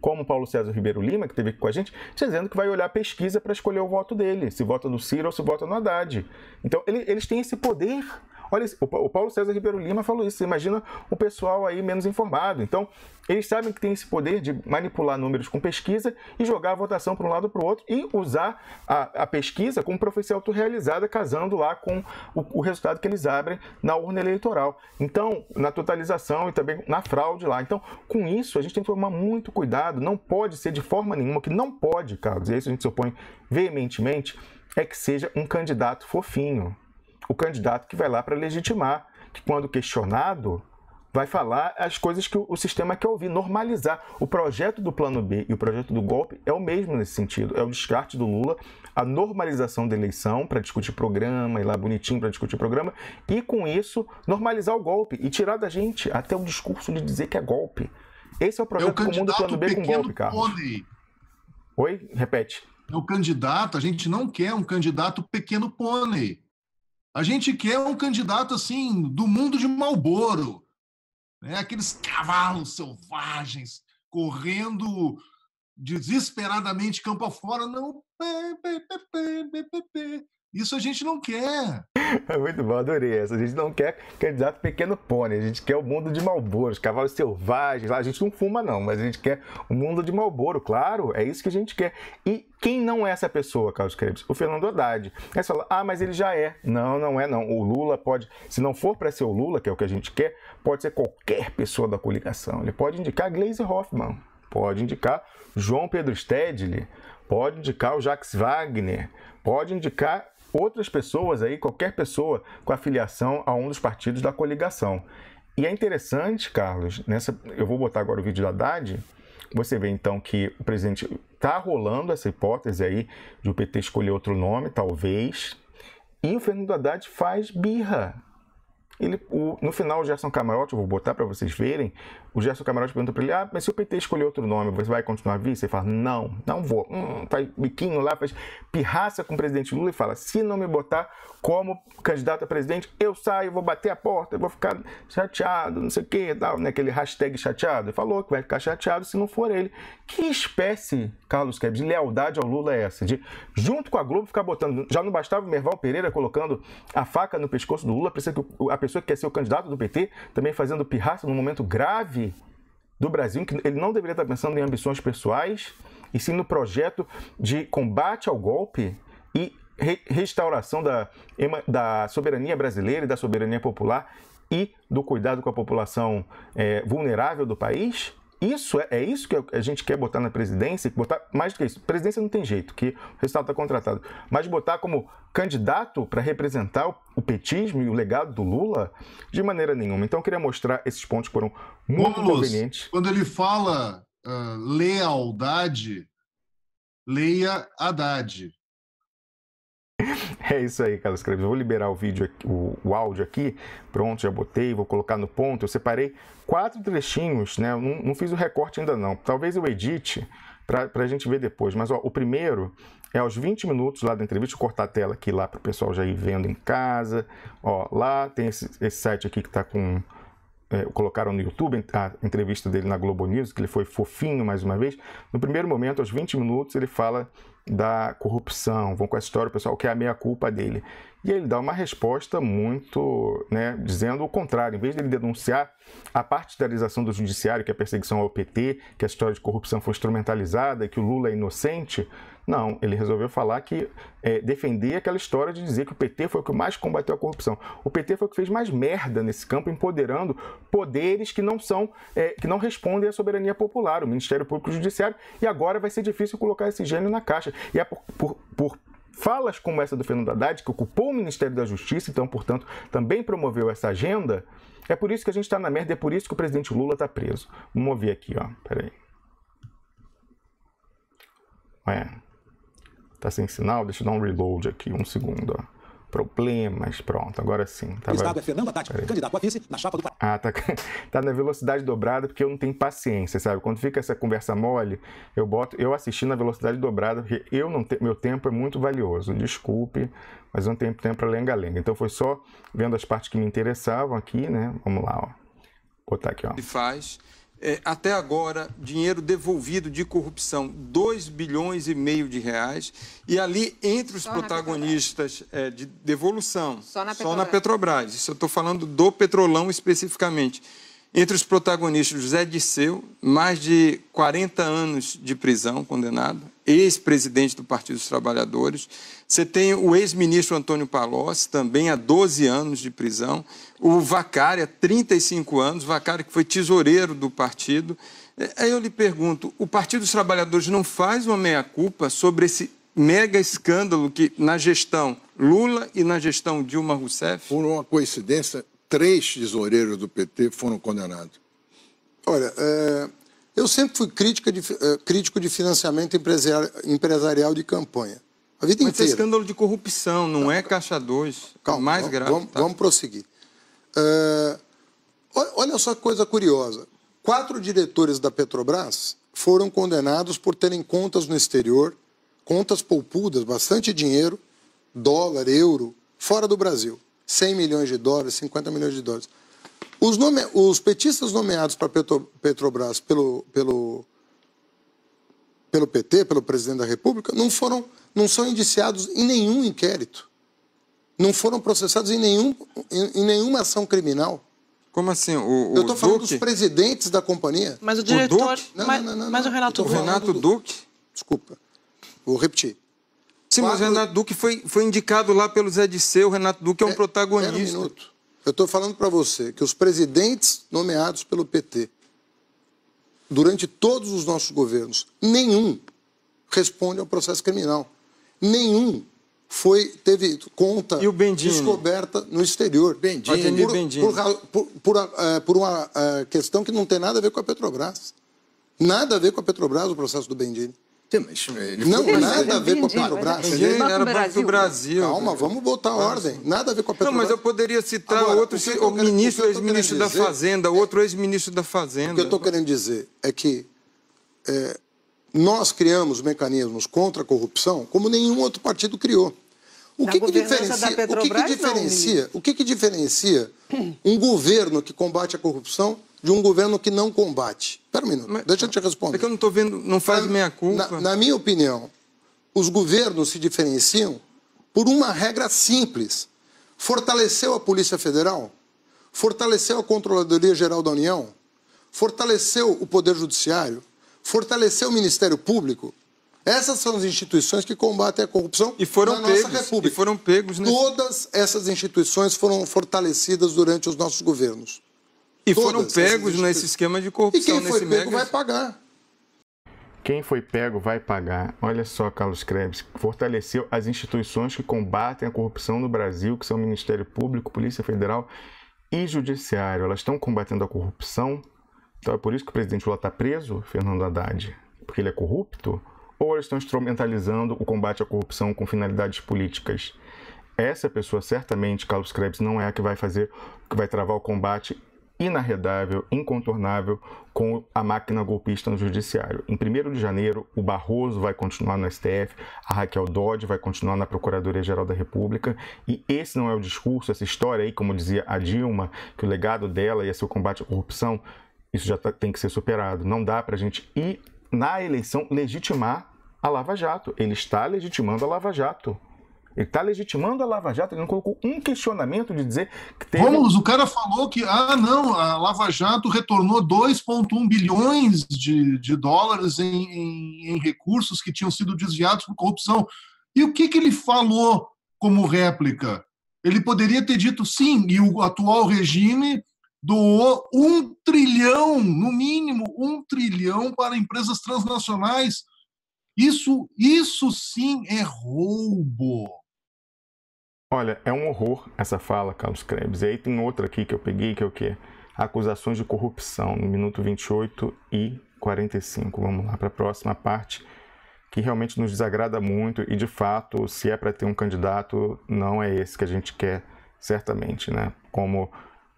como Paulo César Ribeiro Lima, que teve aqui com a gente, dizendo que vai olhar a pesquisa para escolher o voto dele, se vota no Ciro ou se vota no Haddad. Então ele, eles têm esse poder Olha, o Paulo César Ribeiro Lima falou isso. Imagina o pessoal aí menos informado. Então, eles sabem que tem esse poder de manipular números com pesquisa e jogar a votação para um lado para o outro e usar a, a pesquisa como profecia autorrealizada, casando lá com o, o, resultado que eles abrem na urna eleitoral. Então, na totalização e também na fraude lá. Então, com isso, a gente tem que tomar muito cuidado. Não pode ser de forma nenhuma, que não pode, Carlos, e é isso a gente se opõe veementemente, é que seja um candidato fofinho o candidato que vai lá para legitimar, que quando questionado, vai falar as coisas que o sistema quer ouvir, normalizar. O projeto do Plano B e o projeto do golpe é o mesmo nesse sentido, é o descarte do Lula, a normalização da eleição para discutir programa, ir lá bonitinho para discutir programa, e com isso normalizar o golpe e tirar da gente até o discurso de dizer que é golpe. Esse é o projeto é o comum do Plano B com golpe, Carlos. Oi? Repete. É o candidato, a gente não quer um candidato pequeno pônei a gente quer um candidato assim do mundo de Malboro, né? aqueles cavalos selvagens correndo desesperadamente campo afora. Não, isso a gente não quer. É muito bom, adorei essa. A gente não quer candidato pequeno pônei, a gente quer o mundo de os cavalos selvagens. A gente não fuma, não, mas a gente quer o mundo de Malboro, claro, é isso que a gente quer. E quem não é essa pessoa, Carlos Krebs? O Fernando Haddad. Aí você fala, ah, mas ele já é. Não, não é, não. O Lula pode, se não for para ser o Lula, que é o que a gente quer, pode ser qualquer pessoa da coligação. Ele pode indicar Glaze Hoffman, pode indicar João Pedro Stedley, pode indicar o Jacques Wagner, pode indicar outras pessoas aí, qualquer pessoa com afiliação a um dos partidos da coligação. E é interessante, Carlos, nessa, eu vou botar agora o vídeo da Haddad, você vê então que o presidente está rolando essa hipótese aí de o PT escolher outro nome, talvez, e o Fernando Haddad faz birra ele, o, no final, o Gerson Camarote, eu vou botar para vocês verem, o Gerson Camarote pergunta para ele, ah, mas se o PT escolher outro nome, você vai continuar vice? Ele fala, não, não vou. Hum, faz tá biquinho lá, faz pirraça com o presidente Lula e fala, se não me botar como candidato a presidente, eu saio, vou bater a porta, eu vou ficar chateado, não sei o que, tal, né? aquele hashtag chateado. Ele falou que vai ficar chateado se não for ele. Que espécie, Carlos Kebs, de lealdade ao Lula é essa? De, junto com a Globo, ficar botando, já não bastava o Merval Pereira colocando a faca no pescoço do Lula, precisa que a pessoa pessoa que quer ser o candidato do PT, também fazendo pirraça num momento grave do Brasil, que ele não deveria estar pensando em ambições pessoais, e sim no projeto de combate ao golpe e restauração da, da soberania brasileira e da soberania popular e do cuidado com a população é, vulnerável do país? Isso é, é, isso que a gente quer botar na presidência, botar mais do que isso. Presidência não tem jeito, que o resultado está contratado. Mas botar como candidato para representar o, o, petismo e o legado do Lula, de maneira nenhuma. Então eu queria mostrar esses pontos que foram muito convenientes. Quando ele fala uh, lealdade, leia Haddad. É isso aí, Carlos Craves. Vou liberar o vídeo, aqui, o, o, áudio aqui. Pronto, já botei, vou colocar no ponto. Eu separei quatro trechinhos, né? Eu não, não fiz o recorte ainda não. Talvez eu edite para a gente ver depois. Mas ó, o primeiro é aos 20 minutos lá da entrevista. Vou cortar a tela aqui lá para o pessoal já ir vendo em casa. Ó, lá tem esse, esse site aqui que está com é, colocaram no YouTube a entrevista dele na Globo News, que ele foi fofinho mais uma vez. No primeiro momento, aos 20 minutos, ele fala da corrupção, vão com essa história, pessoal, que é a meia-culpa dele. E ele dá uma resposta muito, né, dizendo o contrário. Em vez de ele denunciar a partidarização do judiciário, que é a perseguição ao PT, que a história de corrupção foi instrumentalizada, que o Lula é inocente, não, ele resolveu falar que é, defender aquela história de dizer que o PT foi o que mais combateu a corrupção. O PT foi o que fez mais merda nesse campo, empoderando poderes que não são, é, que não respondem à soberania popular, o Ministério Público e o Judiciário, e agora vai ser difícil colocar esse gênio na caixa. E é por, por, por falas como essa do Fernando Haddad, que ocupou o Ministério da Justiça, então, portanto, também promoveu essa agenda, é por isso que a gente está na merda, é por isso que o presidente Lula está preso. Vamos ouvir aqui, ó. Peraí. É. Tá sem sinal? Deixa eu dar um reload aqui, um segundo, ó. Problemas, pronto, agora sim. Tá Estado é Fernando Tati, candidato a vice na chapa do Ah, tá, tá na velocidade dobrada porque eu não tenho paciência, sabe? Quando fica essa conversa mole, eu boto, eu assisti na velocidade dobrada porque eu não meu tempo é muito valioso, desculpe, mas eu não tenho tempo para lenga-lenga. Então foi só vendo as partes que me interessavam aqui, né? Vamos lá, ó. Vou botar aqui, ó. E faz é, até agora, dinheiro devolvido de corrupção, 2 bilhões e meio de reais. E ali, entre os só protagonistas é, de devolução, só na Petrobras, só na Petrobras isso eu estou falando do Petrolão especificamente, entre os protagonistas, José Disseu, mais de 40 anos de prisão condenado, ex-presidente do Partido dos Trabalhadores. Você tem o ex-ministro Antônio Palocci, também há 12 anos de prisão. O Vacária, 35 anos. Vacari que foi tesoureiro do partido. É, aí eu lhe pergunto, o Partido dos Trabalhadores não faz uma meia-culpa sobre esse mega escândalo que na gestão Lula e na gestão Dilma Rousseff? Por uma coincidência, três tesoureiros do PT foram condenados. Olha, é, eu sempre fui crítica de, eh, crítico de financiamento empresarial de campanha. A vida Mas inteira. é escândalo de corrupção, não é Caixa 2. Calma, mais vamos, grave. Vamos, tá? vamos prosseguir. Uh, olha só que coisa curiosa. Quatro diretores da Petrobras foram condenados por terem contas no exterior, contas poupudas, bastante dinheiro, dólar, euro, fora do Brasil. 100 milhões de dólares, 50 milhões de dólares. Os, nome... os petistas nomeados para Petro... Petrobras pelo, pelo, pelo PT, pelo presidente da República, não foram, não são indiciados em nenhum inquérito. Não foram processados em, nenhum, em, nenhuma ação criminal. Como assim? O, o Eu estou falando Duque? dos presidentes da companhia. Mas o diretor. O Duque? Não, mas, não, não, não, mas o Renato Duque. O Renato Duque? Desculpa. Vou repetir. Sim, Quatro... mas o Renato Duque foi, foi indicado lá pelo Zé Disseu. O Renato Duque é um é, protagonista. Um minuto. Eu estou falando para você que os presidentes nomeados pelo PT durante todos os nossos governos, nenhum responde ao processo criminal. Nenhum foi teve conta descoberta no exterior. Bendini, por, Bendini. Por, por, por, eh, uma eh, questão que não tem nada a ver com a Petrobras. Nada a ver com a Petrobras o processo do Bendini. Mas eh, ele não, nada a ver com a Petrobras. Ele era Banco do Brasil. Brasil. Calma, vamos botar ordem. Nada a ver com a Petrobras. Não, mas eu poderia citar Agora, outro que ministro, ex-ministro da Fazenda, é outro ex-ministro da Fazenda. O que eu estou querendo dizer é que é, nós criamos mecanismos contra a corrupção como nenhum outro partido criou. O que, que diferencia, o que, que diferencia, não, o que, que diferencia um governo que combate a corrupção de um governo que não combate. Espera um minuto, Mas, deixa eu te responder. É que eu não estou vendo, não faz na, meia culpa. Na, na minha opinião, os governos se diferenciam por uma regra simples. Fortaleceu a Polícia Federal, fortaleceu a Controladoria Geral da União, fortaleceu o Poder Judiciário, fortaleceu o Ministério Público. Essas são as instituições que combatem a corrupção e foram na pegos, nossa República. E foram pegos, né? Todas essas instituições foram fortalecidas durante os nossos governos. E foram pegos nesse esquema de corrupção. E quem foi pego vai pagar. Quem foi pego vai pagar. Olha só, Carlos Krebs, fortaleceu as instituições que combatem a corrupção no Brasil, que são Ministério Público, Polícia Federal e Judiciário. Elas estão combatendo a corrupção. Então é por isso que o presidente Lula está preso, Fernando Haddad, porque ele é corrupto? Ou elas estão instrumentalizando o combate à corrupção com finalidades políticas? Essa pessoa, certamente, Carlos Krebs, não é a que vai fazer, que vai travar o combate inarredável, incontornável com a máquina golpista no judiciário. Em 1 de janeiro, o Barroso vai continuar no STF, a Raquel Dodge vai continuar na Procuradoria-Geral da República, e esse não é o discurso, essa história aí, como dizia a Dilma, que o legado dela ia ser o combate à corrupção, isso já tá, tem que ser superado. Não dá para a gente ir na eleição legitimar a Lava Jato. Ele está legitimando a Lava Jato. Ele está legitimando a Lava Jato, ele não colocou um questionamento de dizer que teve... o cara falou que, ah, não, a Lava Jato retornou 2,1 bilhões de, de dólares em, em, em, recursos que tinham sido desviados por corrupção. E o que, que ele falou como réplica? Ele poderia ter dito sim, e o atual regime doou um trilhão, no mínimo um trilhão para empresas transnacionais. Isso, isso sim é roubo. Olha, é um horror essa fala, Carlos Krebs. E aí tem outra aqui que eu peguei, que é o quê? Acusações de corrupção, no minuto 28 e 45. Vamos lá para a próxima parte, que realmente nos desagrada muito e, de fato, se é para ter um candidato, não é esse que a gente quer, certamente, né? Como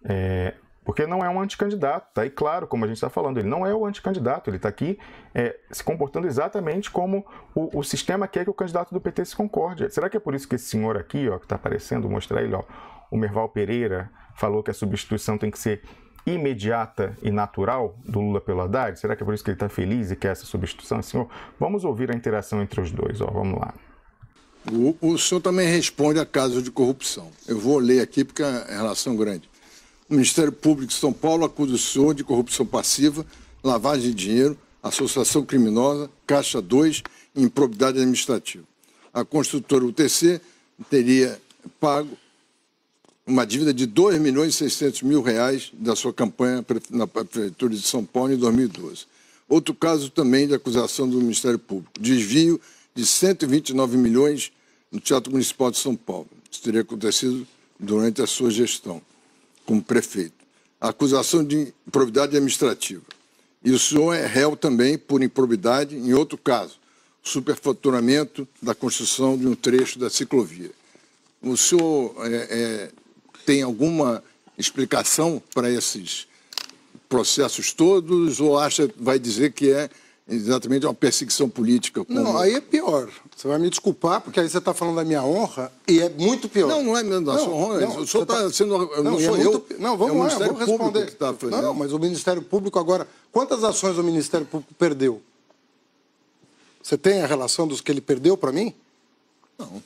é, porque não é um anticandidato, tá? E claro, como a gente está falando, ele não é o anticandidato, ele está aqui é, se comportando exatamente como o, o, sistema quer que o candidato do PT se concorde. Será que é por isso que esse senhor aqui, ó, que está aparecendo, vou mostrar ele, ó, o Merval Pereira, falou que a substituição tem que ser imediata e natural do Lula pelo Haddad? Será que é por isso que ele está feliz e quer essa substituição, senhor? Vamos ouvir a interação entre os dois, ó, vamos lá. O, o senhor também responde a casos de corrupção. Eu vou ler aqui porque é relação grande o Ministério Público de São Paulo acusa o senhor de corrupção passiva, lavagem de dinheiro, associação criminosa, Caixa 2 e improbidade administrativa. A construtora UTC teria pago uma dívida de R$ milhões e mil reais da sua campanha na Prefeitura de São Paulo em 2012. Outro caso também de acusação do Ministério Público, desvio de 129 milhões no Teatro Municipal de São Paulo. Isso teria acontecido durante a sua gestão como prefeito. Acusação de improbidade administrativa. E o senhor é réu também por improbidade em outro caso, superfaturamento da construção de um trecho da ciclovia. O senhor é, é, tem alguma explicação para esses processos todos ou acha, vai dizer que é exatamente é uma perseguição política. Como... Não, aí é pior. Você vai me desculpar, porque aí você está falando da minha honra e é muito pior. Não, não é mesmo da sua honra. Não, o senhor está tá... sendo. Não, não sou é eu. Muito... Não, vamos é lá, vou responder. Tá não, mas o Ministério Público agora. Quantas ações o Ministério Público perdeu? Você tem a relação dos que ele perdeu para mim? Não.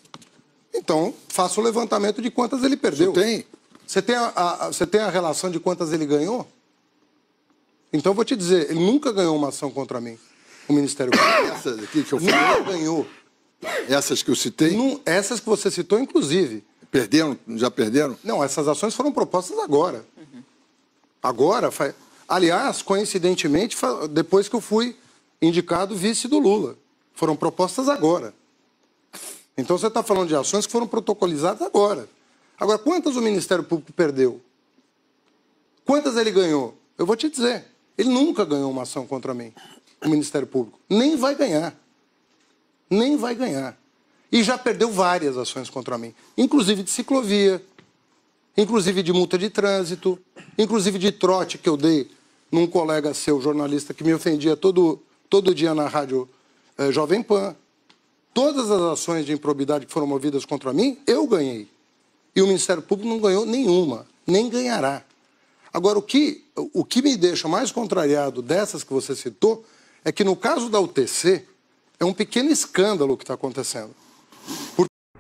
Então, faça o levantamento de quantas ele perdeu. Você tem? Você tem a, a, você tem a relação de quantas ele ganhou? Então, vou te dizer, ele nunca ganhou uma ação contra mim o Ministério Público. Essas aqui que eu falei, não ganhou. Essas que eu citei? Não, essas que você citou, inclusive. Perderam? Já perderam? Não, essas ações foram propostas agora. Uhum. Agora, fa... aliás, coincidentemente, fa... depois que eu fui indicado vice do Lula. Foram propostas agora. Então você está falando de ações que foram protocolizadas agora. Agora, quantas o Ministério Público perdeu? Quantas ele ganhou? Eu vou te dizer. Ele nunca ganhou uma ação contra mim o Ministério Público. Nem vai ganhar. Nem vai ganhar. E já perdeu várias ações contra mim, inclusive de ciclovia, inclusive de multa de trânsito, inclusive de trote que eu dei num colega seu, jornalista, que me ofendia todo, todo dia na rádio eh, Jovem Pan. Todas as ações de improbidade que foram movidas contra mim, eu ganhei. E o Ministério Público não ganhou nenhuma, nem ganhará. Agora, o que, o que me deixa mais contrariado dessas que você citou é que no caso da UTC, é um pequeno escândalo que está acontecendo.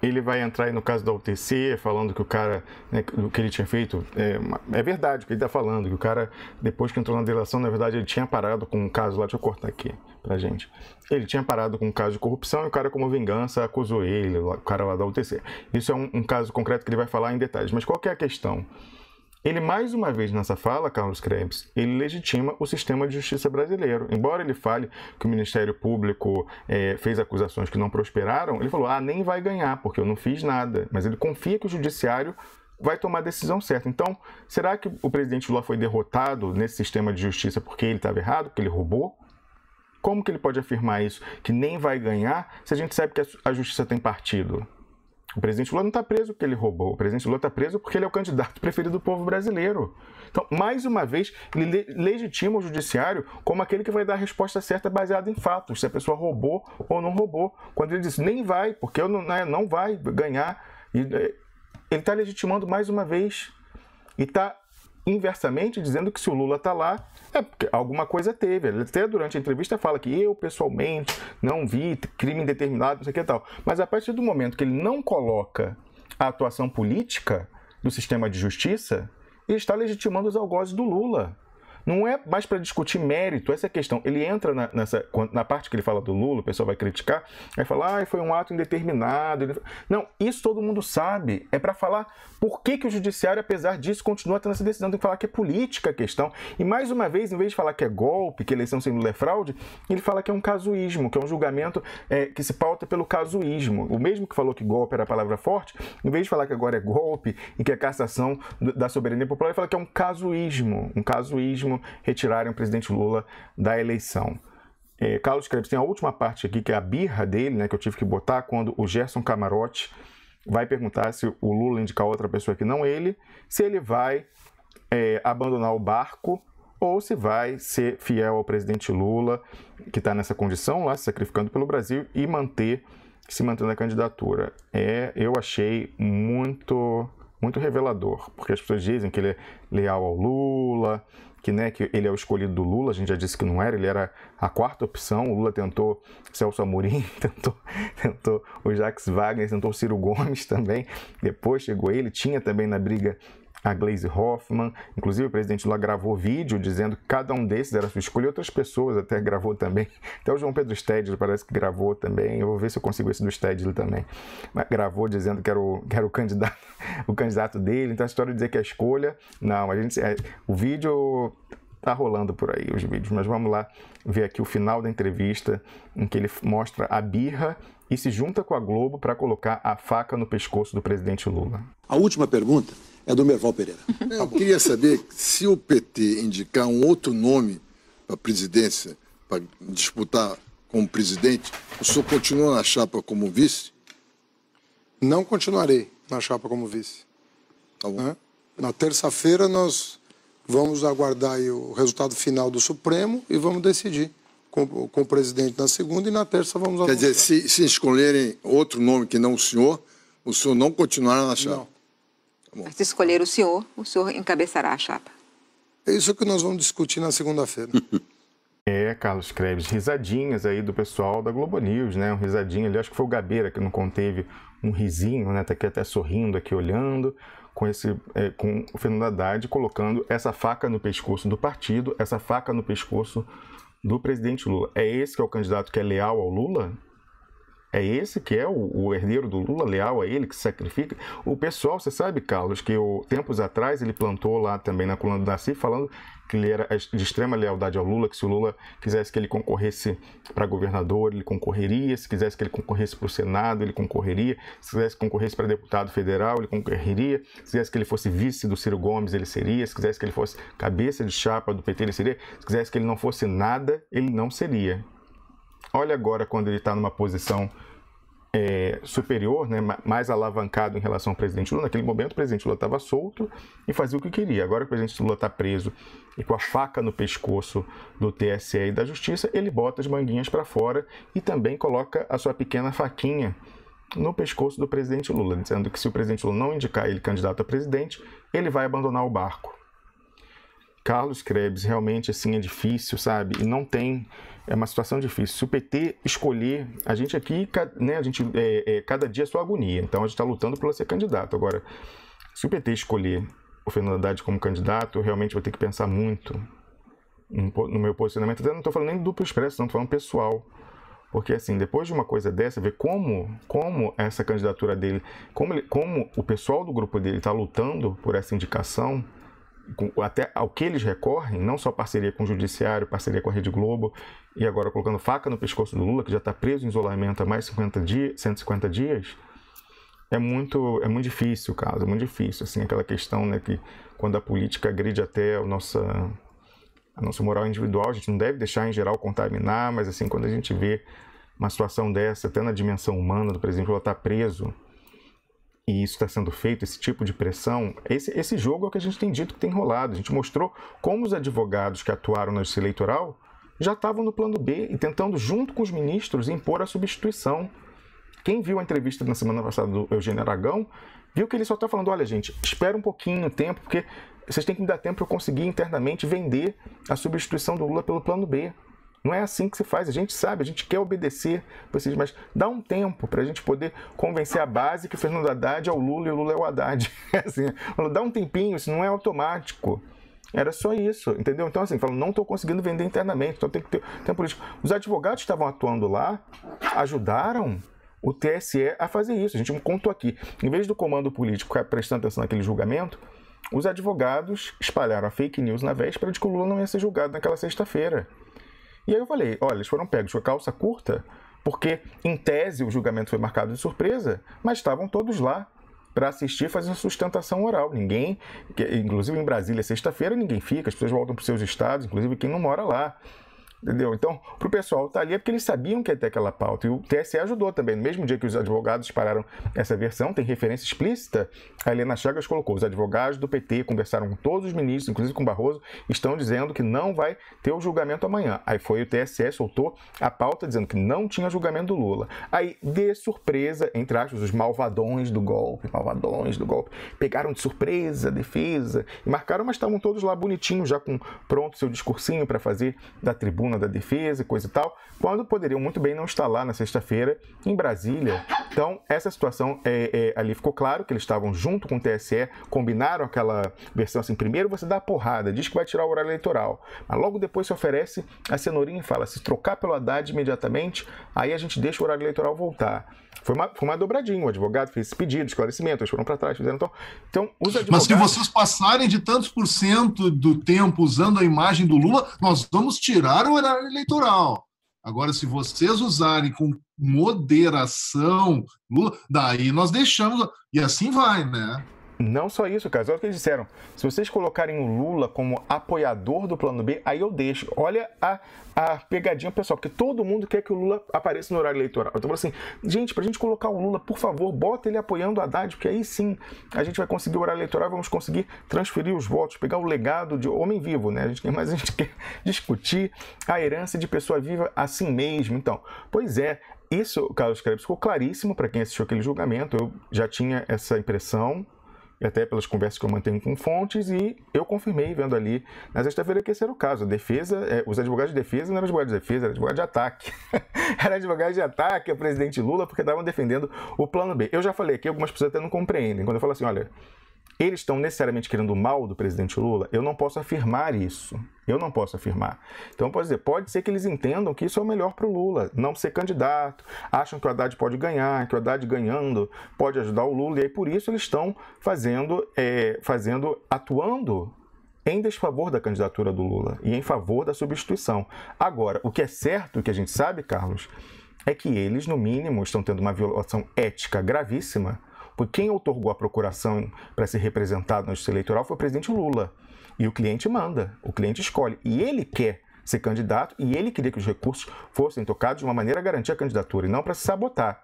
ele vai entrar aí no caso da UTC, falando que o cara, né, o que ele tinha feito, é, é verdade o que ele está falando, que o cara, depois que entrou na delação, na verdade ele tinha parado com um caso lá, deixa eu cortar aqui pra gente. Ele tinha parado com um caso de corrupção e o cara, como vingança, acusou ele, o cara lá da UTC. Isso é um, um caso concreto que ele vai falar em detalhes, mas qual é a questão? Ele, mais uma vez nessa fala, Carlos Krebs, ele legitima o sistema de justiça brasileiro. Embora ele fale que o Ministério Público é, fez acusações que não prosperaram, ele falou, ah, nem vai ganhar, porque eu não fiz nada. Mas ele confia que o judiciário vai tomar a decisão certa. Então, será que o presidente Lula foi derrotado nesse sistema de justiça porque ele estava errado, porque ele roubou? Como que ele pode afirmar isso, que nem vai ganhar, se a gente sabe que a justiça tem partido? O presidente Lula não está preso porque ele roubou. O presidente Lula está preso porque ele é o candidato preferido do povo brasileiro. Então, mais uma vez, ele legitima o judiciário como aquele que vai dar a resposta certa baseada em fatos, se a pessoa roubou ou não roubou. Quando ele diz nem vai, porque eu não, né, não vai ganhar, é, ele está legitimando mais uma vez e está inversamente, dizendo que se o Lula está lá, é porque alguma coisa teve. Ele até durante a entrevista fala que eu pessoalmente não vi crime indeterminado, não sei o que e tal. Mas a partir do momento que ele não coloca a atuação política do sistema de justiça, ele está legitimando os algozes do Lula. Não é mais para discutir mérito, essa é a questão. Ele entra na, nessa, na parte que ele fala do Lula, o pessoal vai criticar, vai falar, ah, foi um ato indeterminado. Não, isso todo mundo sabe. É para falar por que, que o judiciário, apesar disso, continua tendo essa decisão. Tem que falar que é política a questão. E mais uma vez, em vez de falar que é golpe, que eleição sem Lula é fraude, ele fala que é um casuísmo, que é um julgamento é, que se pauta pelo casuísmo. O mesmo que falou que golpe era a palavra forte, em vez de falar que agora é golpe e que é cassação da soberania popular, ele fala que é um casuísmo, um casuísmo retirarem o presidente Lula da eleição. É, Carlos Krebs, tem a última parte aqui, que é a birra dele, né, que eu tive que botar, quando o Gerson Camarote vai perguntar se o Lula indicar outra pessoa que não ele, se ele vai é, abandonar o barco ou se vai ser fiel ao presidente Lula, que está nessa condição lá, se sacrificando pelo Brasil, e manter, se mantendo a candidatura. É, eu achei muito, muito revelador, porque as pessoas dizem que ele é leal ao Lula, que, né, que ele é o escolhido do Lula, a gente já disse que não era, ele era a quarta opção, o Lula tentou Celso Amorim, tentou, tentou o Jacques Wagner, tentou o Ciro Gomes também, depois chegou ele, tinha também na briga a Glaze Hoffman. Inclusive, o presidente lá gravou vídeo dizendo que cada um desses era sua escolha. Outras pessoas até gravou também. Até o João Pedro Stedley parece que gravou também. Eu vou ver se eu consigo esse do Stedley também. Mas gravou dizendo que era o, que era o, candidato, o candidato dele. Então, a história de dizer que é a escolha, não. A gente, é, o vídeo tá rolando por aí os vídeos, mas vamos lá ver aqui o final da entrevista em que ele mostra a birra e se junta com a Globo para colocar a faca no pescoço do presidente Lula. A última pergunta é do Merval Pereira. Eu queria saber se o PT indicar um outro nome para a presidência, para disputar como presidente, o senhor continua na chapa como vice? Não continuarei na chapa como vice. Tá bom. Na terça-feira nós vamos aguardar o resultado final do Supremo e vamos decidir com, com o presidente na segunda e na terça vamos Quer avançar. dizer, se, se escolherem outro nome que não o senhor, o senhor não continuará na chapa? Não. Tá Mas se escolher o senhor, o senhor encabeçará a chapa. É isso que nós vamos discutir na segunda-feira. É, Carlos Krebs, risadinhas aí do pessoal da Globo News, né? Um risadinho ali, acho que foi o Gabeira que não conteve um risinho, né? Tá aqui até sorrindo, aqui olhando, com esse, é, com o Fernando Haddad colocando essa faca no pescoço do partido, essa faca no pescoço do presidente Lula. É esse que é o candidato que é leal ao Lula? É esse que é o, o, herdeiro do Lula, leal a ele, que sacrifica. O pessoal, você sabe, Carlos, que o, tempos atrás ele plantou lá também na coluna do Darcy, falando que ele era de extrema lealdade ao Lula, que se o Lula quisesse que ele concorresse para governador, ele concorreria, se quisesse que ele concorresse para o Senado, ele concorreria, se quisesse que concorresse para deputado federal, ele concorreria, se quisesse que ele fosse vice do Ciro Gomes, ele seria, se quisesse que ele fosse cabeça de chapa do PT, ele seria, se quisesse que ele não fosse nada, ele não seria. Olha agora quando ele está numa posição é, superior, né, mais alavancado em relação ao presidente Lula. Naquele momento, o presidente Lula estava solto e fazia o que queria. Agora que o presidente Lula está preso e com a faca no pescoço do TSE e da Justiça, ele bota as manguinhas para fora e também coloca a sua pequena faquinha no pescoço do presidente Lula, dizendo que se o presidente Lula não indicar ele candidato a presidente, ele vai abandonar o barco. Carlos Krebs, realmente assim é difícil, sabe? E não tem, é uma situação difícil. Se o PT escolher, a gente aqui, né, a gente, é, é, cada dia é sua agonia, então a gente está lutando para ser candidato. Agora, se o PT escolher o Fernando Haddad como candidato, eu realmente vou ter que pensar muito no meu posicionamento. Até não estou falando nem do duplo expresso, não, estou falando pessoal. Porque, assim, depois de uma coisa dessa, ver como, como essa candidatura dele, como, ele, como o pessoal do grupo dele está lutando por essa indicação, com, até ao que eles recorrem, não só parceria com o Judiciário, parceria com a Rede Globo, e agora colocando faca no pescoço do Lula, que já está preso em isolamento há mais de 50 150 dias, é muito, é muito difícil o caso, é muito difícil. Assim, aquela questão né, que quando a política agride até a nossa, a nossa moral individual, a gente não deve deixar, em geral, contaminar, mas assim, quando a gente vê uma situação dessa, até na dimensão humana do presidente, ela está preso e isso está sendo feito, esse tipo de pressão, esse, esse jogo é o que a gente tem dito que tem rolado. A gente mostrou como os advogados que atuaram na justiça eleitoral já estavam no plano B e tentando, junto com os ministros, impor a substituição. Quem viu a entrevista na semana passada do Eugênio Aragão, viu que ele só está falando: olha, gente, espera um pouquinho, tempo, porque vocês têm que me dar tempo para eu conseguir internamente vender a substituição do Lula pelo plano B. Não é assim que se faz. A gente sabe, a gente quer obedecer vocês, mas dá um tempo para a gente poder convencer a base que o Fernando Haddad é o Lula e o Lula é o Haddad. É assim, dá um tempinho, isso não é automático. Era só isso, entendeu? Então, assim, falam, não estou conseguindo vender internamente, então tem que ter tempo político. Os advogados que estavam atuando lá ajudaram o TSE a fazer isso. A gente contou aqui. Em vez do comando político prestando atenção naquele julgamento, os advogados espalharam a fake news na véspera de que o Lula não ia ser julgado naquela sexta-feira. E aí eu falei, olha, eles foram pegos com a calça curta, porque em tese o julgamento foi marcado de surpresa, mas estavam todos lá para assistir fazendo sustentação oral. Ninguém, inclusive em Brasília, sexta-feira, ninguém fica, as pessoas voltam para os seus estados, inclusive quem não mora lá. Entendeu? Então, pro pessoal tá ali é porque eles sabiam que ia ter aquela pauta. E o TSE ajudou também. No mesmo dia que os advogados pararam essa versão, tem referência explícita. A Helena Chagas colocou: os advogados do PT conversaram com todos os ministros, inclusive com Barroso, estão dizendo que não vai ter o julgamento amanhã. Aí foi o TSE, soltou a pauta dizendo que não tinha julgamento do Lula. Aí, de surpresa, entre aspas, os malvadões do golpe, malvadões do golpe, pegaram de surpresa a defesa e marcaram, mas estavam todos lá bonitinhos, já com pronto seu discursinho para fazer da tribuna da defesa e coisa e tal, quando poderiam muito bem não estar lá na sexta-feira em Brasília. Então, essa situação é, é, ali ficou claro que eles estavam junto com o TSE, combinaram aquela versão assim: primeiro você dá a porrada, diz que vai tirar o horário eleitoral, mas logo depois se oferece a cenourinha e fala: se trocar pelo Haddad imediatamente, aí a gente deixa o horário eleitoral voltar. Foi uma, foi uma dobradinha, o advogado fez esse pedido, esclarecimento, eles foram para trás, fizeram então. Então, os advogados... Mas se vocês passarem de tantos por cento do tempo usando a imagem do Lula, nós vamos tirar o calendário eleitoral. Agora, se vocês usarem com moderação, Lula, daí nós deixamos. E assim vai, né? Não só isso, cara. Olha o que eles disseram. Se vocês colocarem o Lula como apoiador do plano B, aí eu deixo. Olha a, a pegadinha, pessoal, porque todo mundo quer que o Lula apareça no horário eleitoral. Então, assim, gente, pra gente colocar o Lula, por favor, bota ele apoiando o Haddad, porque aí sim a gente vai conseguir o horário eleitoral, vamos conseguir transferir os votos, pegar o legado de homem vivo, né? A gente, mas a gente quer discutir a herança de pessoa viva assim mesmo. Então, pois é, isso, Carlos Krebs, ficou claríssimo para quem assistiu aquele julgamento. Eu já tinha essa impressão, e até pelas conversas que eu mantenho com fontes, e eu confirmei vendo ali na sexta-feira que esse era o caso. A defesa, é, os advogados de defesa não eram advogados de defesa, eram advogados de ataque. era advogados de ataque ao presidente Lula porque estavam defendendo o plano B. Eu já falei aqui, algumas pessoas até não compreendem. Quando eu falo assim, olha, eles estão necessariamente querendo o mal do presidente Lula? Eu não posso afirmar isso. Eu não posso afirmar. Então, pode dizer, pode ser que eles entendam que isso é o melhor para o Lula, não ser candidato, acham que o Haddad pode ganhar, que o Haddad ganhando pode ajudar o Lula, e aí por isso eles estão fazendo, é, fazendo atuando em desfavor da candidatura do Lula e em favor da substituição. Agora, o que é certo, o que a gente sabe, Carlos, é que eles, no mínimo, estão tendo uma violação ética gravíssima porque quem otorgou a procuração para ser representado no justiça eleitoral foi o presidente Lula. E o cliente manda, o cliente escolhe. E ele quer ser candidato e ele queria que os recursos fossem tocados de uma maneira a garantir a candidatura e não para se sabotar.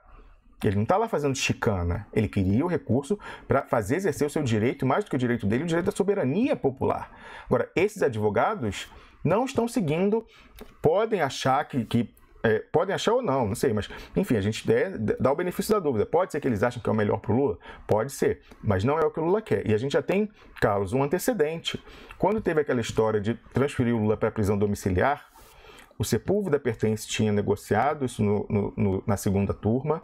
Ele não está lá fazendo chicana. Ele queria o recurso para fazer exercer o seu direito, mais do que o direito dele, o direito da soberania popular. Agora, esses advogados não estão seguindo, podem achar que, que é, podem achar ou não, não sei, mas enfim, a gente é, der, dá o benefício da dúvida. Pode ser que eles achem que é o melhor para o Lula? Pode ser, mas não é o que o Lula quer. E a gente já tem, Carlos, um antecedente. Quando teve aquela história de transferir o Lula para a prisão domiciliar, o Sepúlveda Pertence tinha negociado isso no, no, no, na segunda turma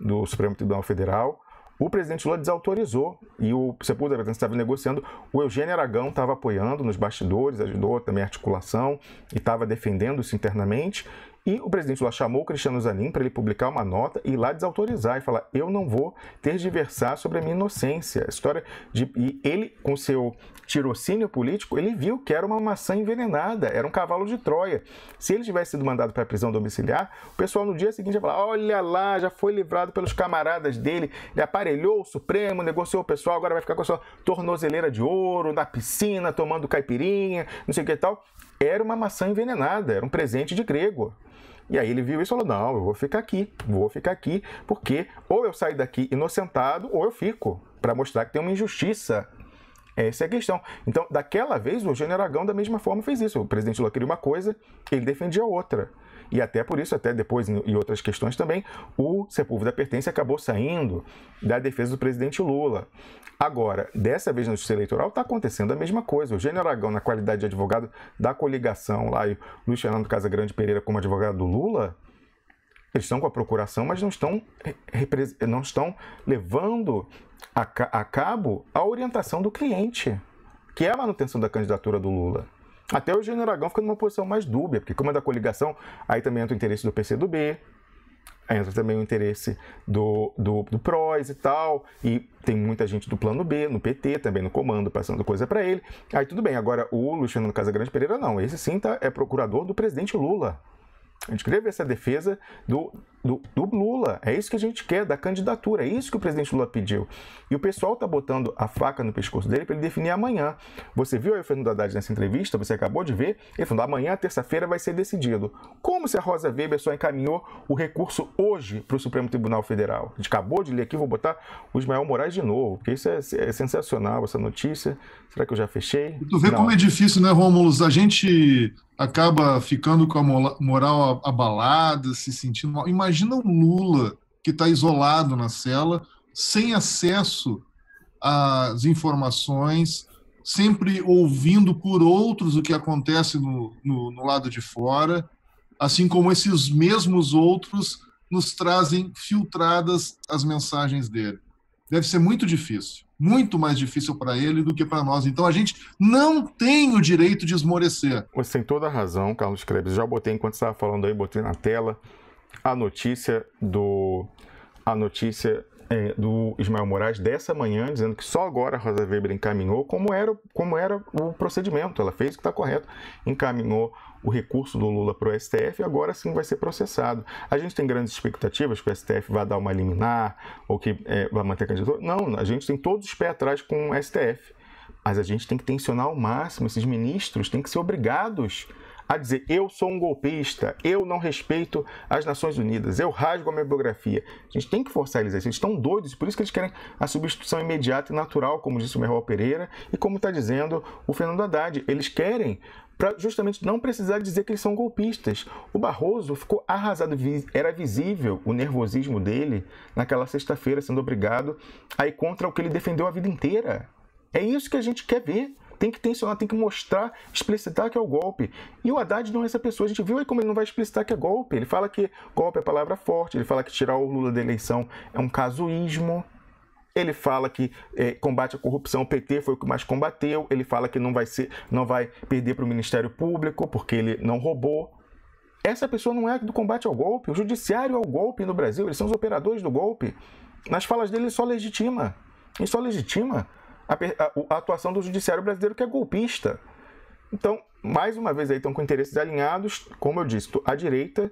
do Supremo Tribunal Federal. O presidente Lula desautorizou e o Sepúlveda Pertence estava negociando. O Eugênio Aragão estava apoiando nos bastidores, ajudou também a articulação e estava defendendo isso internamente. E o presidente Lula chamou o Cristiano Zanin para ele publicar uma nota e lá desautorizar e falar: eu não vou ter de versar sobre a minha inocência. A história de. E ele, com seu tirocínio político, ele viu que era uma maçã envenenada, era um cavalo de Troia. Se ele tivesse sido mandado para a prisão domiciliar, o pessoal no dia seguinte ia falar: olha lá, já foi livrado pelos camaradas dele, ele aparelhou o Supremo, negociou o pessoal, agora vai ficar com a sua tornozeleira de ouro, na piscina, tomando caipirinha, não sei o que e tal. Era uma maçã envenenada, era um presente de grego. E aí ele viu isso e falou: não, eu vou ficar aqui, vou ficar aqui, porque ou eu saio daqui inocentado ou eu fico, para mostrar que tem uma injustiça. Essa é a questão. Então, daquela vez, o Eugênio Aragão, da mesma forma, fez isso. O presidente Lula queria uma coisa, ele defendia outra e até por isso, até depois em outras questões também, o Sepúlveda Pertence acabou saindo da defesa do presidente Lula. Agora, dessa vez no justiça eleitoral está acontecendo a mesma coisa. O Gênio Aragão, na qualidade de advogado da coligação lá, e o Luiz Fernando Casagrande Pereira como advogado do Lula, eles estão com a procuração, mas não estão, não estão levando a, a cabo a orientação do cliente, que é a manutenção da candidatura do Lula. Até o Eugênio Aragão fica numa posição mais dúbia, porque como é da coligação, aí também entra o interesse do PCdoB, entra também o interesse do, do, do PROS e tal, e tem muita gente do plano B, no PT, também no comando, passando coisa para ele. Aí tudo bem, agora o Luciano Casagrande Pereira não, esse sim tá, é procurador do presidente Lula. A gente queria ver essa defesa do do, do Lula. É isso que a gente quer, da candidatura. É isso que o presidente Lula pediu. E o pessoal está botando a faca no pescoço dele para ele definir amanhã. Você viu aí o Fernando Haddad nessa entrevista, você acabou de ver, ele falou: amanhã, terça-feira, vai ser decidido. Como se a Rosa Weber só encaminhou o recurso hoje para o Supremo Tribunal Federal? A gente acabou de ler aqui, vou botar o Ismael Moraes de novo, porque isso é, é sensacional, essa notícia. Será que eu já fechei? Tu vê Não. como é difícil, né, Romulus A gente acaba ficando com a moral abalada, se sentindo mal. Imagina Imagina o Lula, que está isolado na cela, sem acesso às informações, sempre ouvindo por outros o que acontece no, no, no lado de fora, assim como esses mesmos outros nos trazem filtradas as mensagens dele. Deve ser muito difícil, muito mais difícil para ele do que para nós. Então a gente não tem o direito de esmorecer. Você tem toda a razão, Carlos Krebs. Já botei enquanto estava falando aí, botei na tela a notícia do a notícia é, do Ismael Moraes dessa manhã, dizendo que só agora a Rosa Weber encaminhou como era, como era o procedimento. Ela fez o que está correto, encaminhou o recurso do Lula para o STF e agora sim vai ser processado. A gente tem grandes expectativas que o STF vai dar uma liminar ou que é, vai manter candidatura. Não, a gente tem todos os pés atrás com o STF. Mas a gente tem que tensionar ao máximo, esses ministros têm que ser obrigados a dizer: eu sou um golpista, eu não respeito as Nações Unidas, eu rasgo a minha biografia. A gente tem que forçar eles a isso. Eles estão doidos, por isso que eles querem a substituição imediata e natural, como disse o Merrol Pereira e como está dizendo o Fernando Haddad. Eles querem para justamente não precisar dizer que eles são golpistas. O Barroso ficou arrasado, era visível o nervosismo dele naquela sexta-feira, sendo obrigado a ir contra o que ele defendeu a vida inteira. É isso que a gente quer ver tem que tensionar, tem que mostrar, explicitar que é o golpe. E o Haddad não é essa pessoa. A gente viu aí como ele não vai explicitar que é golpe. Ele fala que golpe é palavra forte, ele fala que tirar o Lula da eleição é um casuísmo. Ele fala que é, combate a corrupção, o PT foi o que mais combateu. Ele fala que não vai ser, não vai perder para o Ministério Público porque ele não roubou. Essa pessoa não é do combate ao golpe. O judiciário é o golpe no Brasil. Eles são os operadores do golpe. Nas falas dele, ele só legitima. Ele só legitima a, a, a atuação do judiciário brasileiro que é golpista. Então, mais uma vez aí estão com interesses alinhados, como eu disse, a direita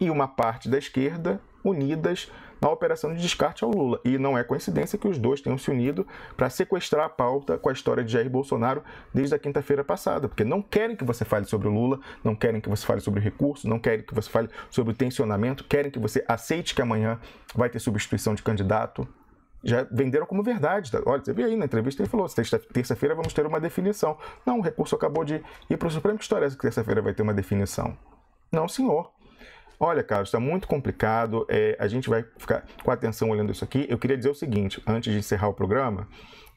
e uma parte da esquerda unidas na operação de descarte ao Lula. E não é coincidência que os dois tenham se unido para sequestrar a pauta com a história de Jair Bolsonaro desde a quinta-feira passada, porque não querem que você fale sobre o Lula, não querem que você fale sobre recursos, não querem que você fale sobre o tensionamento, querem que você aceite que amanhã vai ter substituição de candidato, já venderam como verdade. Tá? Olha, você vê aí na entrevista, ele falou: terça-feira vamos ter uma definição. Não, o recurso acabou de ir para o Supremo. Que história é essa que terça-feira vai ter uma definição? Não, senhor. Olha, Carlos, está muito complicado. É, a gente vai ficar com atenção olhando isso aqui. Eu queria dizer o seguinte, antes de encerrar o programa,